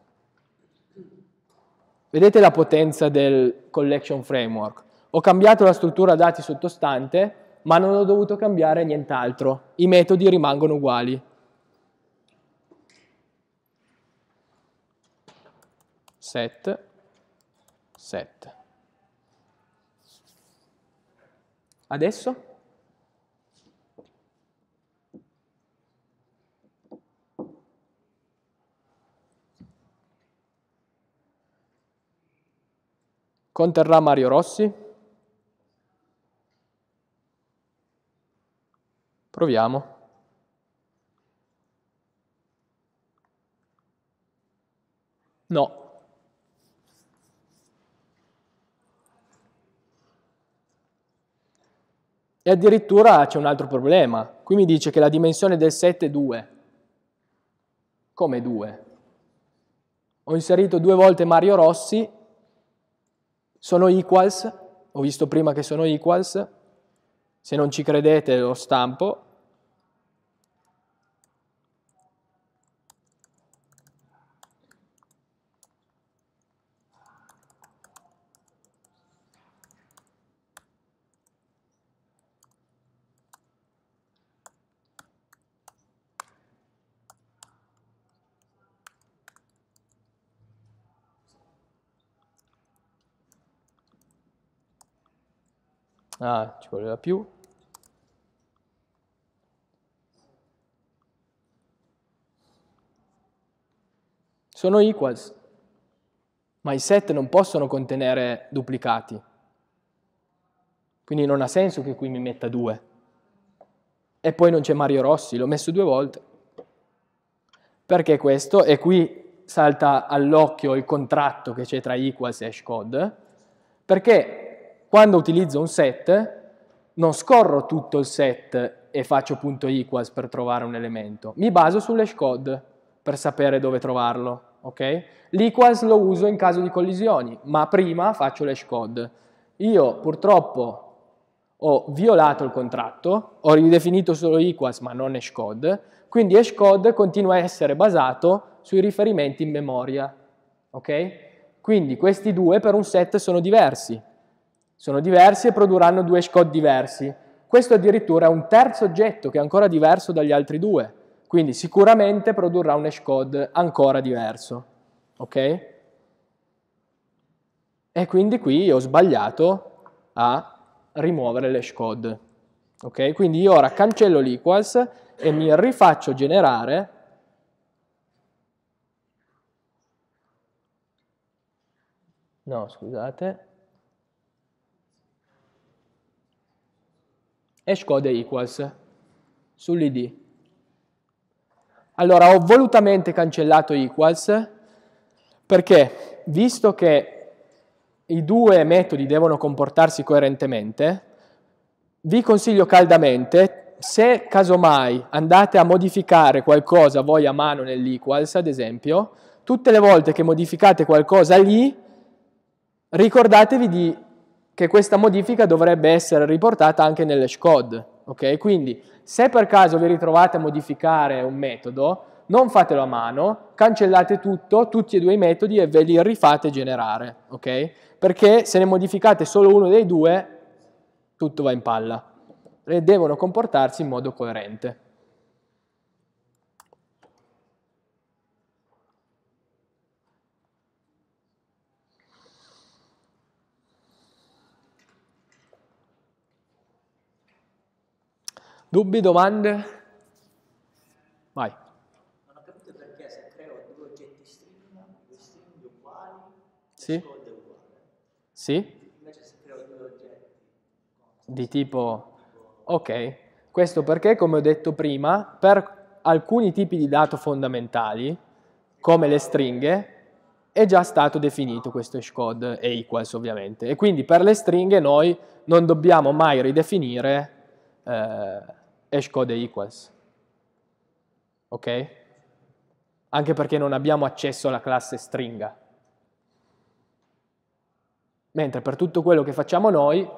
Vedete la potenza del collection framework. Ho cambiato la struttura dati sottostante, ma non ho dovuto cambiare nient'altro. I metodi rimangono uguali. Set, set. Adesso? Conterrà Mario Rossi? Proviamo. No, E addirittura c'è un altro problema. Qui mi dice che la dimensione del 7 è 2. Come 2? Ho inserito due volte Mario Rossi, sono equals, ho visto prima che sono equals, se non ci credete lo stampo, Ah, ci voleva più. Sono equals, ma i set non possono contenere duplicati. Quindi non ha senso che qui mi metta due. E poi non c'è Mario Rossi, l'ho messo due volte. Perché questo? E qui salta all'occhio il contratto che c'è tra equals e hashcode. Perché quando utilizzo un set, non scorro tutto il set e faccio punto equals per trovare un elemento, mi baso sull'hashcode per sapere dove trovarlo, ok? L'equals lo uso in caso di collisioni, ma prima faccio l'hashcode. Io purtroppo ho violato il contratto, ho ridefinito solo equals ma non hashcode, quindi hashcode continua a essere basato sui riferimenti in memoria, ok? Quindi questi due per un set sono diversi, sono diversi e produrranno due SCOD diversi. Questo addirittura è un terzo oggetto che è ancora diverso dagli altri due, quindi sicuramente produrrà un SCOD ancora diverso. Ok? E quindi qui ho sbagliato a rimuovere l'hashcode. Ok? Quindi io ora cancello l'equals e mi rifaccio generare No, scusate, e scoda equals sull'id. Allora ho volutamente cancellato equals perché visto che i due metodi devono comportarsi coerentemente, vi consiglio caldamente se casomai andate a modificare qualcosa voi a mano nell'equals, ad esempio, tutte le volte che modificate qualcosa lì, ricordatevi di che questa modifica dovrebbe essere riportata anche nell'hash code. Okay? Quindi se per caso vi ritrovate a modificare un metodo, non fatelo a mano, cancellate tutto, tutti e due i metodi e ve li rifate generare. Okay? Perché se ne modificate solo uno dei due, tutto va in palla. E devono comportarsi in modo coerente. Dubbi, domande? Vai. Non ho capito perché se creo due oggetti stringa, due stringhe uguali, sì. il code è uguale. Sì. Invece se creo due oggetti... Di tipo... Ok. Questo perché, come ho detto prima, per alcuni tipi di dato fondamentali, come le stringhe, è già stato definito questo hash e equals ovviamente. E quindi per le stringhe noi non dobbiamo mai ridefinire... Eh, hash code equals. Ok? Anche perché non abbiamo accesso alla classe stringa. Mentre per tutto quello che facciamo noi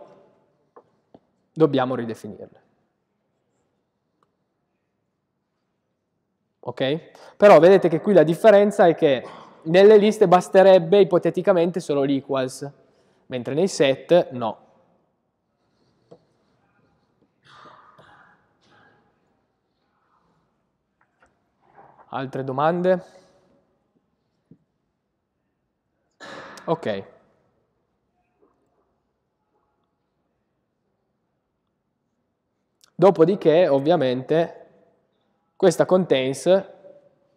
dobbiamo ridefinirle. Ok? Però vedete che qui la differenza è che nelle liste basterebbe ipoteticamente solo l'equals, mentre nei set no. Altre domande? Ok. Dopodiché, ovviamente, questa contains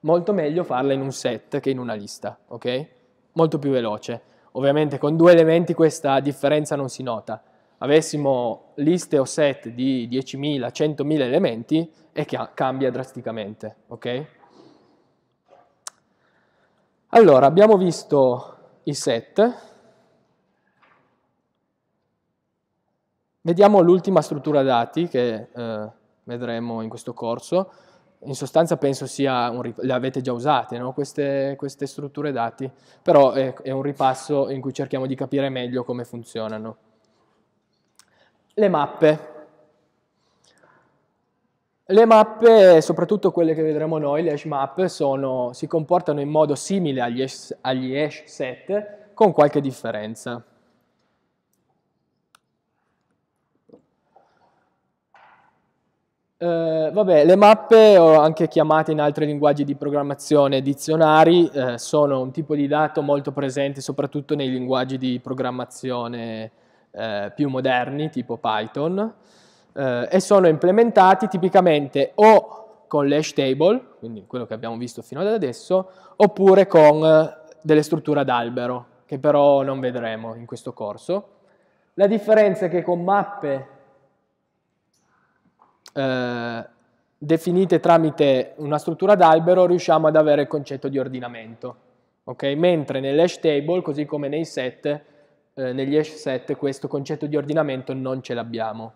molto meglio farla in un set che in una lista, ok? Molto più veloce. Ovviamente con due elementi questa differenza non si nota. Avessimo liste o set di 10.000, 100.000 elementi e cambia drasticamente, ok? Allora, abbiamo visto i set. Vediamo l'ultima struttura dati che eh, vedremo in questo corso. In sostanza penso sia, un, le avete già usate no? queste, queste, strutture dati, però è, è un ripasso in cui cerchiamo di capire meglio come funzionano. Le mappe. Le mappe, soprattutto quelle che vedremo noi, le hash map, sono, si comportano in modo simile agli hash, agli hash set, con qualche differenza. Eh, vabbè, le mappe, o anche chiamate in altri linguaggi di programmazione dizionari, eh, sono un tipo di dato molto presente soprattutto nei linguaggi di programmazione eh, più moderni, tipo Python eh, e sono implementati tipicamente o con l'hash table, quindi quello che abbiamo visto fino ad adesso, oppure con eh, delle strutture ad albero, che però non vedremo in questo corso. La differenza è che con mappe eh, definite tramite una struttura d'albero riusciamo ad avere il concetto di ordinamento, okay? mentre nell'hash table, così come nei set, eh, negli hash set questo concetto di ordinamento non ce l'abbiamo.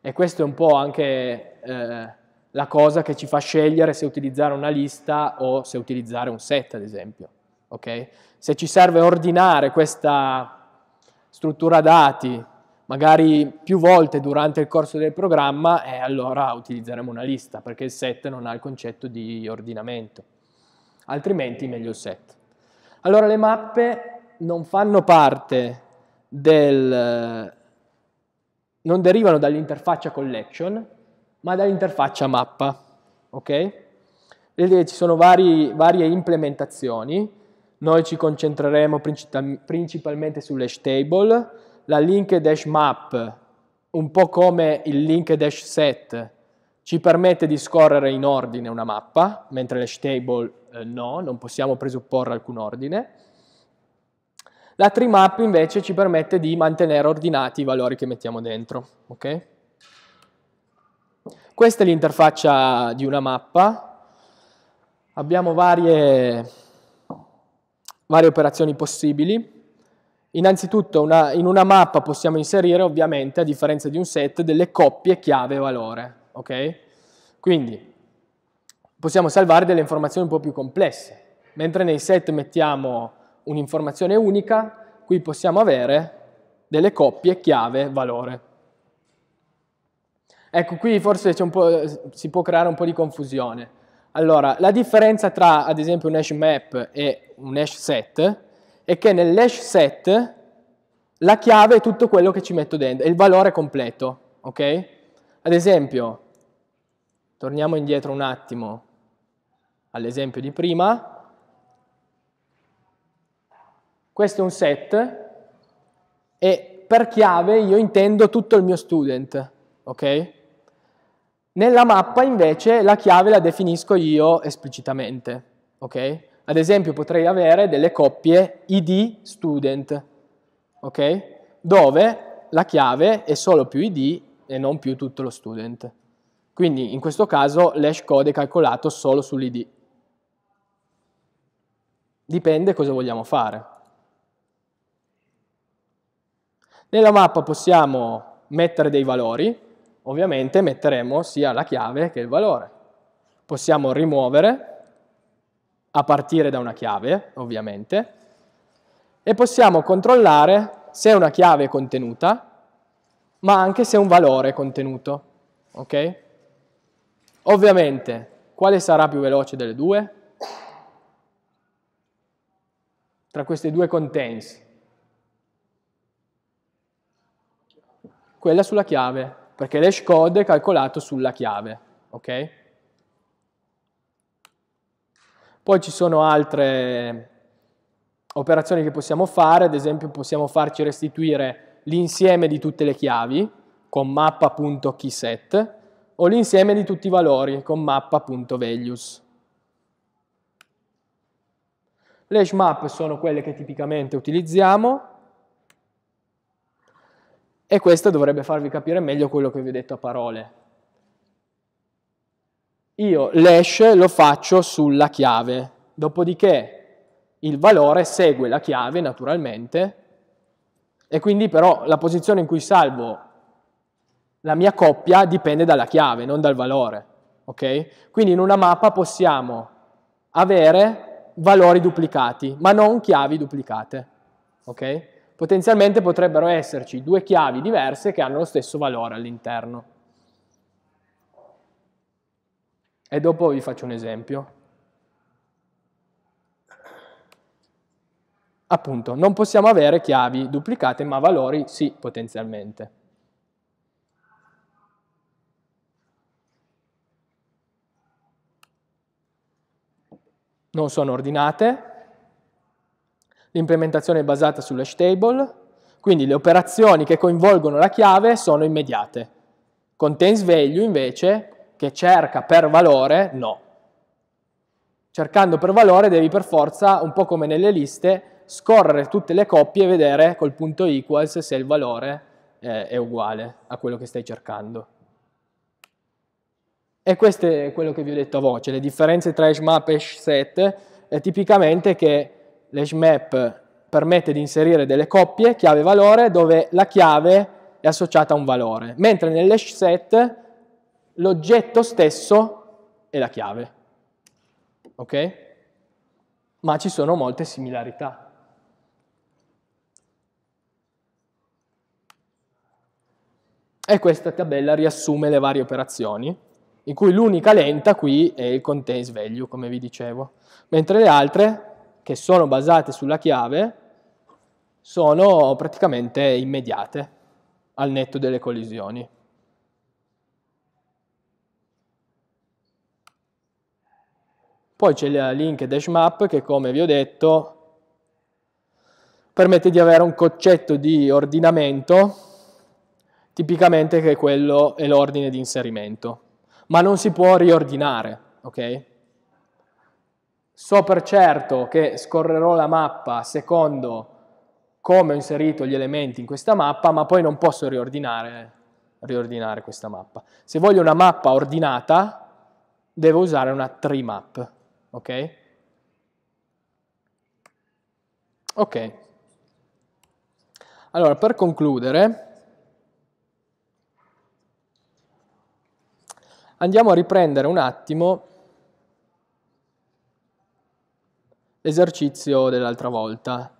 E questo è un po' anche eh, la cosa che ci fa scegliere se utilizzare una lista o se utilizzare un set, ad esempio. Okay? Se ci serve ordinare questa struttura dati, magari più volte durante il corso del programma, eh, allora utilizzeremo una lista, perché il set non ha il concetto di ordinamento. Altrimenti meglio il set. Allora le mappe non fanno parte del, non derivano dall'interfaccia collection, ma dall'interfaccia mappa. Okay? Vedete, ci sono vari, varie implementazioni. Noi ci concentreremo principalmente sull'hash table, la link map, un po' come il link set, ci permette di scorrere in ordine una mappa, mentre l'hash table eh, no, non possiamo presupporre alcun ordine. La trimap invece ci permette di mantenere ordinati i valori che mettiamo dentro. Okay? Questa è l'interfaccia di una mappa. Abbiamo varie, varie operazioni possibili. Innanzitutto una, in una mappa possiamo inserire ovviamente, a differenza di un set, delle coppie chiave-valore. Okay? Quindi possiamo salvare delle informazioni un po' più complesse. Mentre nei set mettiamo un'informazione unica, qui possiamo avere delle coppie chiave valore. Ecco, qui forse un po', si può creare un po' di confusione. Allora, la differenza tra ad esempio un hash map e un hash set è che nell'hash set la chiave è tutto quello che ci metto dentro, è il valore completo, ok? Ad esempio, torniamo indietro un attimo all'esempio di prima, questo è un set e per chiave io intendo tutto il mio student, ok? Nella mappa invece la chiave la definisco io esplicitamente, ok? Ad esempio potrei avere delle coppie id student, ok? Dove la chiave è solo più id e non più tutto lo student. Quindi in questo caso l'hash code è calcolato solo sull'id. Dipende cosa vogliamo fare. Nella mappa possiamo mettere dei valori, ovviamente metteremo sia la chiave che il valore. Possiamo rimuovere a partire da una chiave, ovviamente, e possiamo controllare se una chiave è contenuta, ma anche se un valore è contenuto, ok? Ovviamente, quale sarà più veloce delle due? Tra queste due contents, quella sulla chiave, perché l'hash code è calcolato sulla chiave, ok? Poi ci sono altre operazioni che possiamo fare, ad esempio possiamo farci restituire l'insieme di tutte le chiavi con mappa.keyset o l'insieme di tutti i valori con mappa.values. Le hash map sono quelle che tipicamente utilizziamo, e questo dovrebbe farvi capire meglio quello che vi ho detto a parole. Io l'hash lo faccio sulla chiave, dopodiché il valore segue la chiave naturalmente e quindi però la posizione in cui salvo la mia coppia dipende dalla chiave, non dal valore. Okay? Quindi in una mappa possiamo avere valori duplicati, ma non chiavi duplicate. Okay? potenzialmente potrebbero esserci due chiavi diverse che hanno lo stesso valore all'interno. E dopo vi faccio un esempio. Appunto, non possiamo avere chiavi duplicate, ma valori sì, potenzialmente. Non sono ordinate, L'implementazione è basata sull'hash table, quindi le operazioni che coinvolgono la chiave sono immediate. Contains value invece, che cerca per valore, no. Cercando per valore devi per forza, un po' come nelle liste, scorrere tutte le coppie e vedere col punto equals se il valore eh, è uguale a quello che stai cercando. E questo è quello che vi ho detto a voce, le differenze tra hash map e hash set è tipicamente che l'hashMap permette di inserire delle coppie chiave-valore dove la chiave è associata a un valore, mentre nell'hash set l'oggetto stesso è la chiave. Ok? Ma ci sono molte similarità. E questa tabella riassume le varie operazioni, in cui l'unica lenta qui è il contain sveglio, come vi dicevo, mentre le altre che sono basate sulla chiave sono praticamente immediate al netto delle collisioni. Poi c'è la link dash map che come vi ho detto permette di avere un concetto di ordinamento tipicamente che quello è l'ordine di inserimento ma non si può riordinare, ok? So per certo che scorrerò la mappa secondo come ho inserito gli elementi in questa mappa, ma poi non posso riordinare, riordinare questa mappa. Se voglio una mappa ordinata, devo usare una tree map, ok? Ok. Allora, per concludere, andiamo a riprendere un attimo L'esercizio dell'altra volta.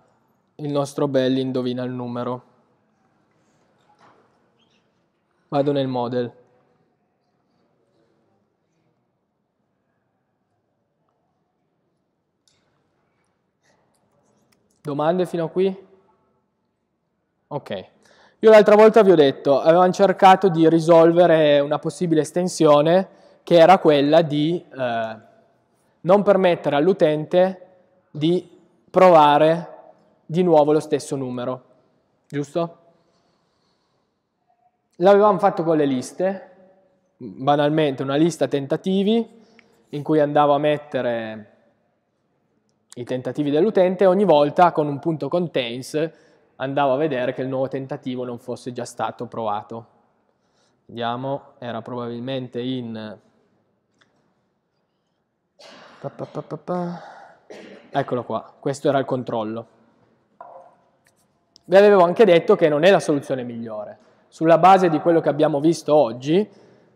Il nostro bell indovina il numero. Vado nel model. Domande fino a qui? Ok. Io l'altra volta vi ho detto, avevamo cercato di risolvere una possibile estensione che era quella di eh, non permettere all'utente di provare di nuovo lo stesso numero, giusto? L'avevamo fatto con le liste, banalmente una lista tentativi in cui andavo a mettere i tentativi dell'utente e ogni volta con un punto contains andavo a vedere che il nuovo tentativo non fosse già stato provato. Vediamo, era probabilmente in... Pa, pa, pa, Eccolo qua, questo era il controllo. Vi avevo anche detto che non è la soluzione migliore. Sulla base di quello che abbiamo visto oggi,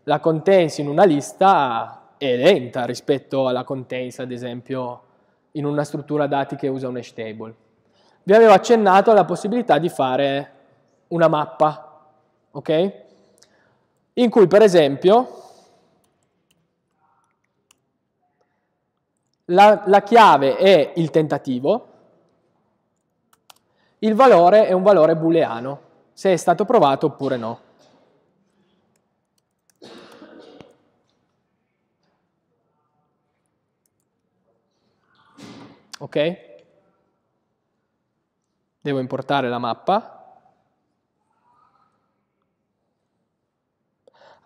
la contains in una lista è lenta rispetto alla contains, ad esempio, in una struttura dati che usa un hash table. Vi avevo accennato alla possibilità di fare una mappa, ok? In cui, per esempio, la, la chiave è il tentativo, il valore è un valore booleano, se è stato provato oppure no. ok? Devo importare la mappa.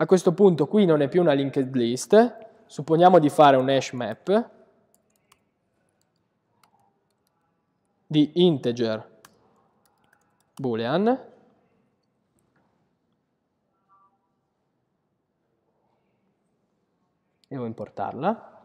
A questo punto qui non è più una linked list, supponiamo di fare un hash map, di integer boolean devo importarla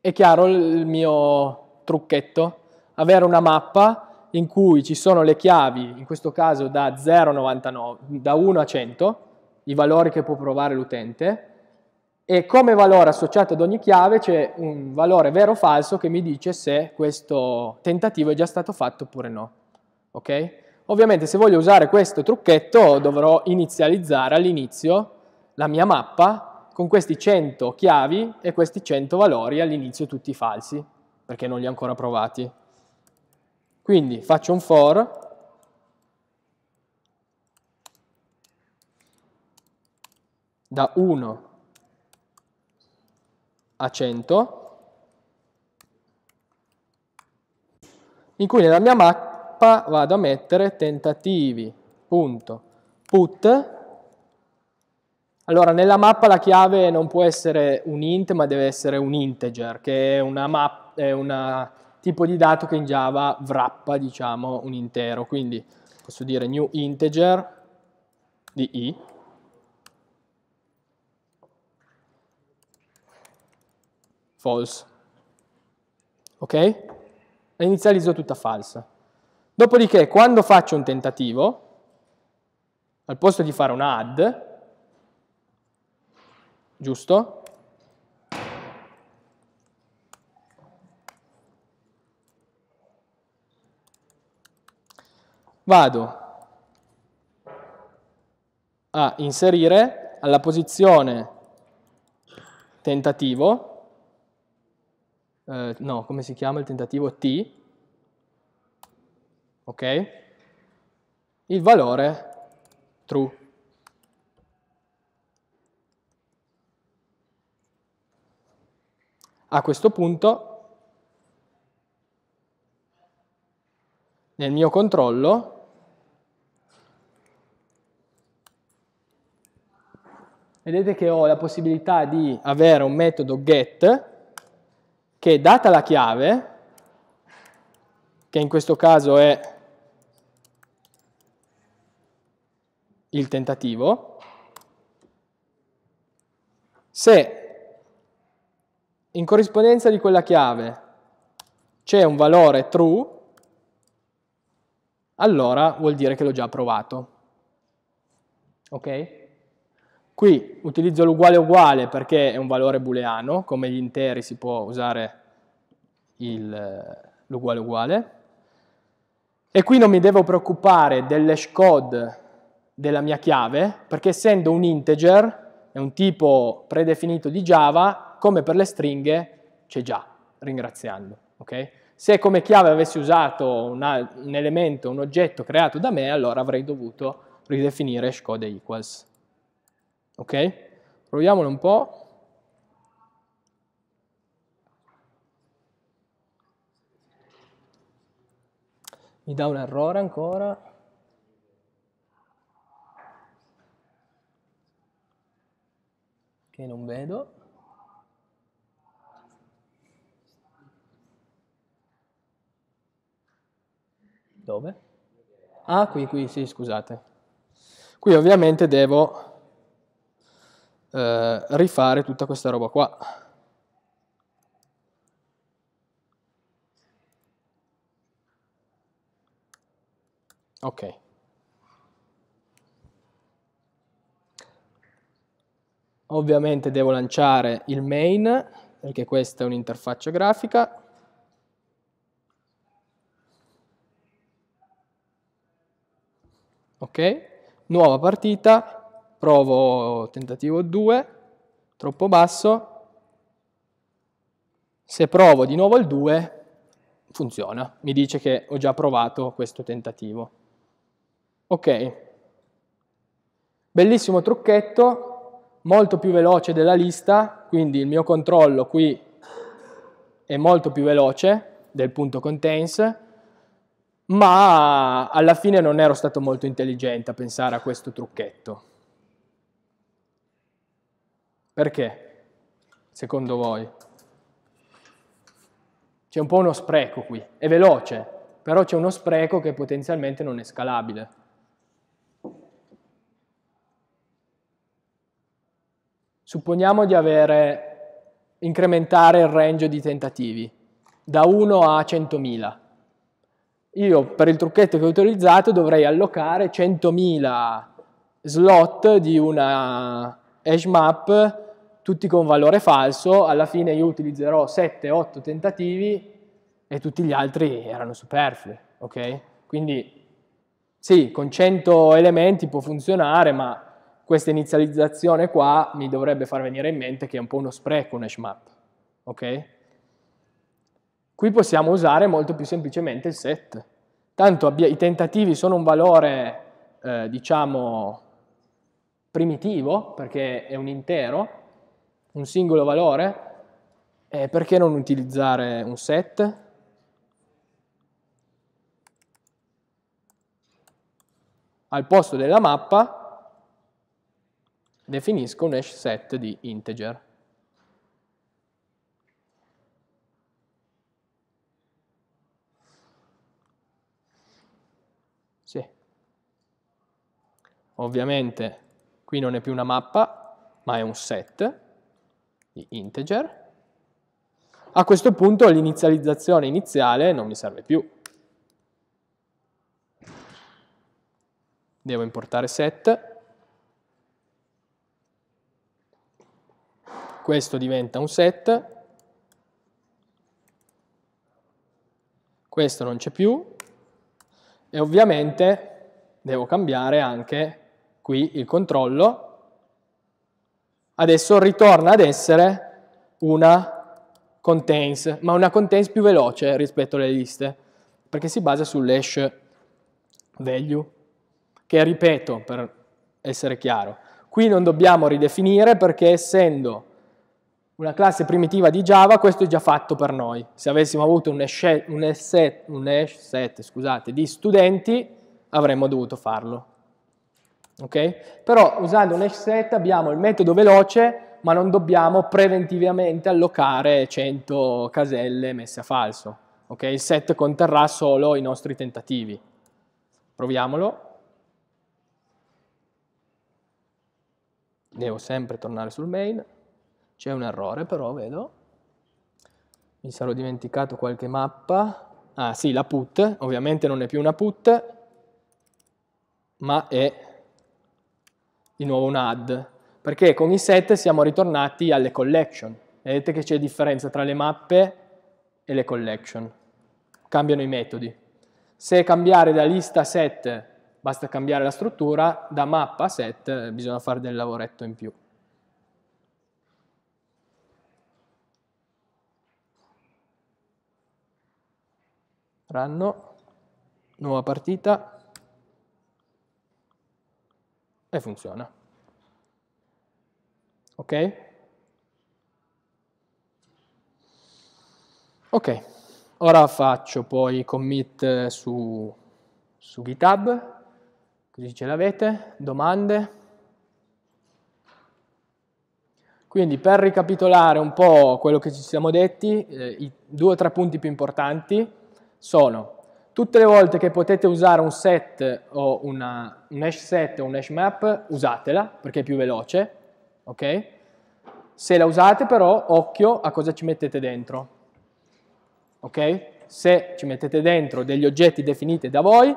è chiaro il mio trucchetto avere una mappa in cui ci sono le chiavi in questo caso da 0 99 da 1 a 100 i valori che può provare l'utente e come valore associato ad ogni chiave c'è un valore vero o falso che mi dice se questo tentativo è già stato fatto oppure no. Okay? Ovviamente se voglio usare questo trucchetto dovrò inizializzare all'inizio la mia mappa con questi 100 chiavi e questi 100 valori all'inizio tutti falsi, perché non li ho ancora provati. Quindi faccio un for da 1 a 100 in cui nella mia mappa vado a mettere tentativi.put allora nella mappa la chiave non può essere un int ma deve essere un integer che è un tipo di dato che in Java wrappa diciamo un intero quindi posso dire new integer di i false. Ok? La inizializzo tutta falsa. Dopodiché, quando faccio un tentativo, al posto di fare una add, giusto? Vado a inserire alla posizione tentativo eh, no, come si chiama il tentativo t, ok? Il valore true. A questo punto, nel mio controllo, vedete che ho la possibilità di avere un metodo get che data la chiave, che in questo caso è il tentativo, se in corrispondenza di quella chiave c'è un valore true, allora vuol dire che l'ho già provato. Ok? Qui utilizzo l'uguale uguale perché è un valore booleano, come gli interi si può usare eh, l'uguale uguale. E qui non mi devo preoccupare dell'hash code della mia chiave, perché essendo un integer, è un tipo predefinito di Java, come per le stringhe c'è già, ringraziando. Okay? Se come chiave avessi usato una, un elemento, un oggetto creato da me, allora avrei dovuto ridefinire hash code equals. Ok? Proviamolo un po'. Mi dà un errore ancora. Che non vedo. Dove? Ah, qui, qui, sì, scusate. Qui ovviamente devo eh, rifare tutta questa roba qua. Ok. Ovviamente devo lanciare il main, perché questa è un'interfaccia grafica. Ok, nuova partita, provo tentativo 2, troppo basso, se provo di nuovo il 2 funziona, mi dice che ho già provato questo tentativo. Ok, bellissimo trucchetto, molto più veloce della lista, quindi il mio controllo qui è molto più veloce del punto contains, ma alla fine non ero stato molto intelligente a pensare a questo trucchetto. Perché, secondo voi? C'è un po' uno spreco qui, è veloce, però c'è uno spreco che potenzialmente non è scalabile. Supponiamo di avere, incrementare il range di tentativi da 1 a 100.000 io per il trucchetto che ho utilizzato dovrei allocare 100.000 slot di una hash map tutti con valore falso, alla fine io utilizzerò 7-8 tentativi e tutti gli altri erano superflui, ok? Quindi sì, con 100 elementi può funzionare, ma questa inizializzazione qua mi dovrebbe far venire in mente che è un po' uno spreco un hash map, ok? Qui possiamo usare molto più semplicemente il set. Tanto i tentativi sono un valore, eh, diciamo, primitivo, perché è un intero, un singolo valore, eh, perché non utilizzare un set? Al posto della mappa definisco un hash set di integer. Sì. Ovviamente qui non è più una mappa, ma è un set di integer. A questo punto l'inizializzazione iniziale non mi serve più. Devo importare set. Questo diventa un set. Questo non c'è più. E ovviamente devo cambiare anche qui il controllo adesso ritorna ad essere una contains, ma una contains più veloce rispetto alle liste, perché si basa sull'hash value, che ripeto per essere chiaro, qui non dobbiamo ridefinire perché essendo una classe primitiva di Java, questo è già fatto per noi. Se avessimo avuto un hash set, un hash set scusate, di studenti, avremmo dovuto farlo ok? Però usando un hash set abbiamo il metodo veloce ma non dobbiamo preventivamente allocare 100 caselle messe a falso, ok? Il set conterrà solo i nostri tentativi. Proviamolo. Devo sempre tornare sul main. C'è un errore però, vedo. Mi sarò dimenticato qualche mappa. Ah sì, la put, ovviamente non è più una put, ma è di nuovo un add, perché con i set siamo ritornati alle collection. Vedete che c'è differenza tra le mappe e le collection. Cambiano i metodi. Se cambiare da lista set basta cambiare la struttura, da mappa a set bisogna fare del lavoretto in più. Ranno, nuova partita e funziona. Ok? Ok, ora faccio poi commit su, su GitHub, così ce l'avete, domande. Quindi per ricapitolare un po' quello che ci siamo detti, eh, i due o tre punti più importanti sono Tutte le volte che potete usare un set o una, un hash set o un hash map, usatela perché è più veloce, ok? Se la usate però, occhio a cosa ci mettete dentro, ok? Se ci mettete dentro degli oggetti definiti da voi,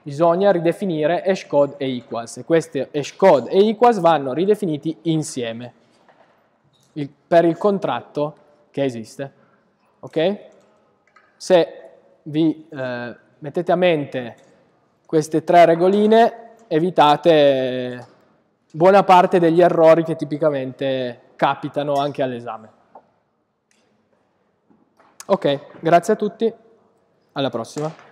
bisogna ridefinire hash code e equals e questi hash code e equals vanno ridefiniti insieme il, per il contratto che esiste, ok? Se vi eh, mettete a mente queste tre regoline, evitate buona parte degli errori che tipicamente capitano anche all'esame. Ok, grazie a tutti, alla prossima.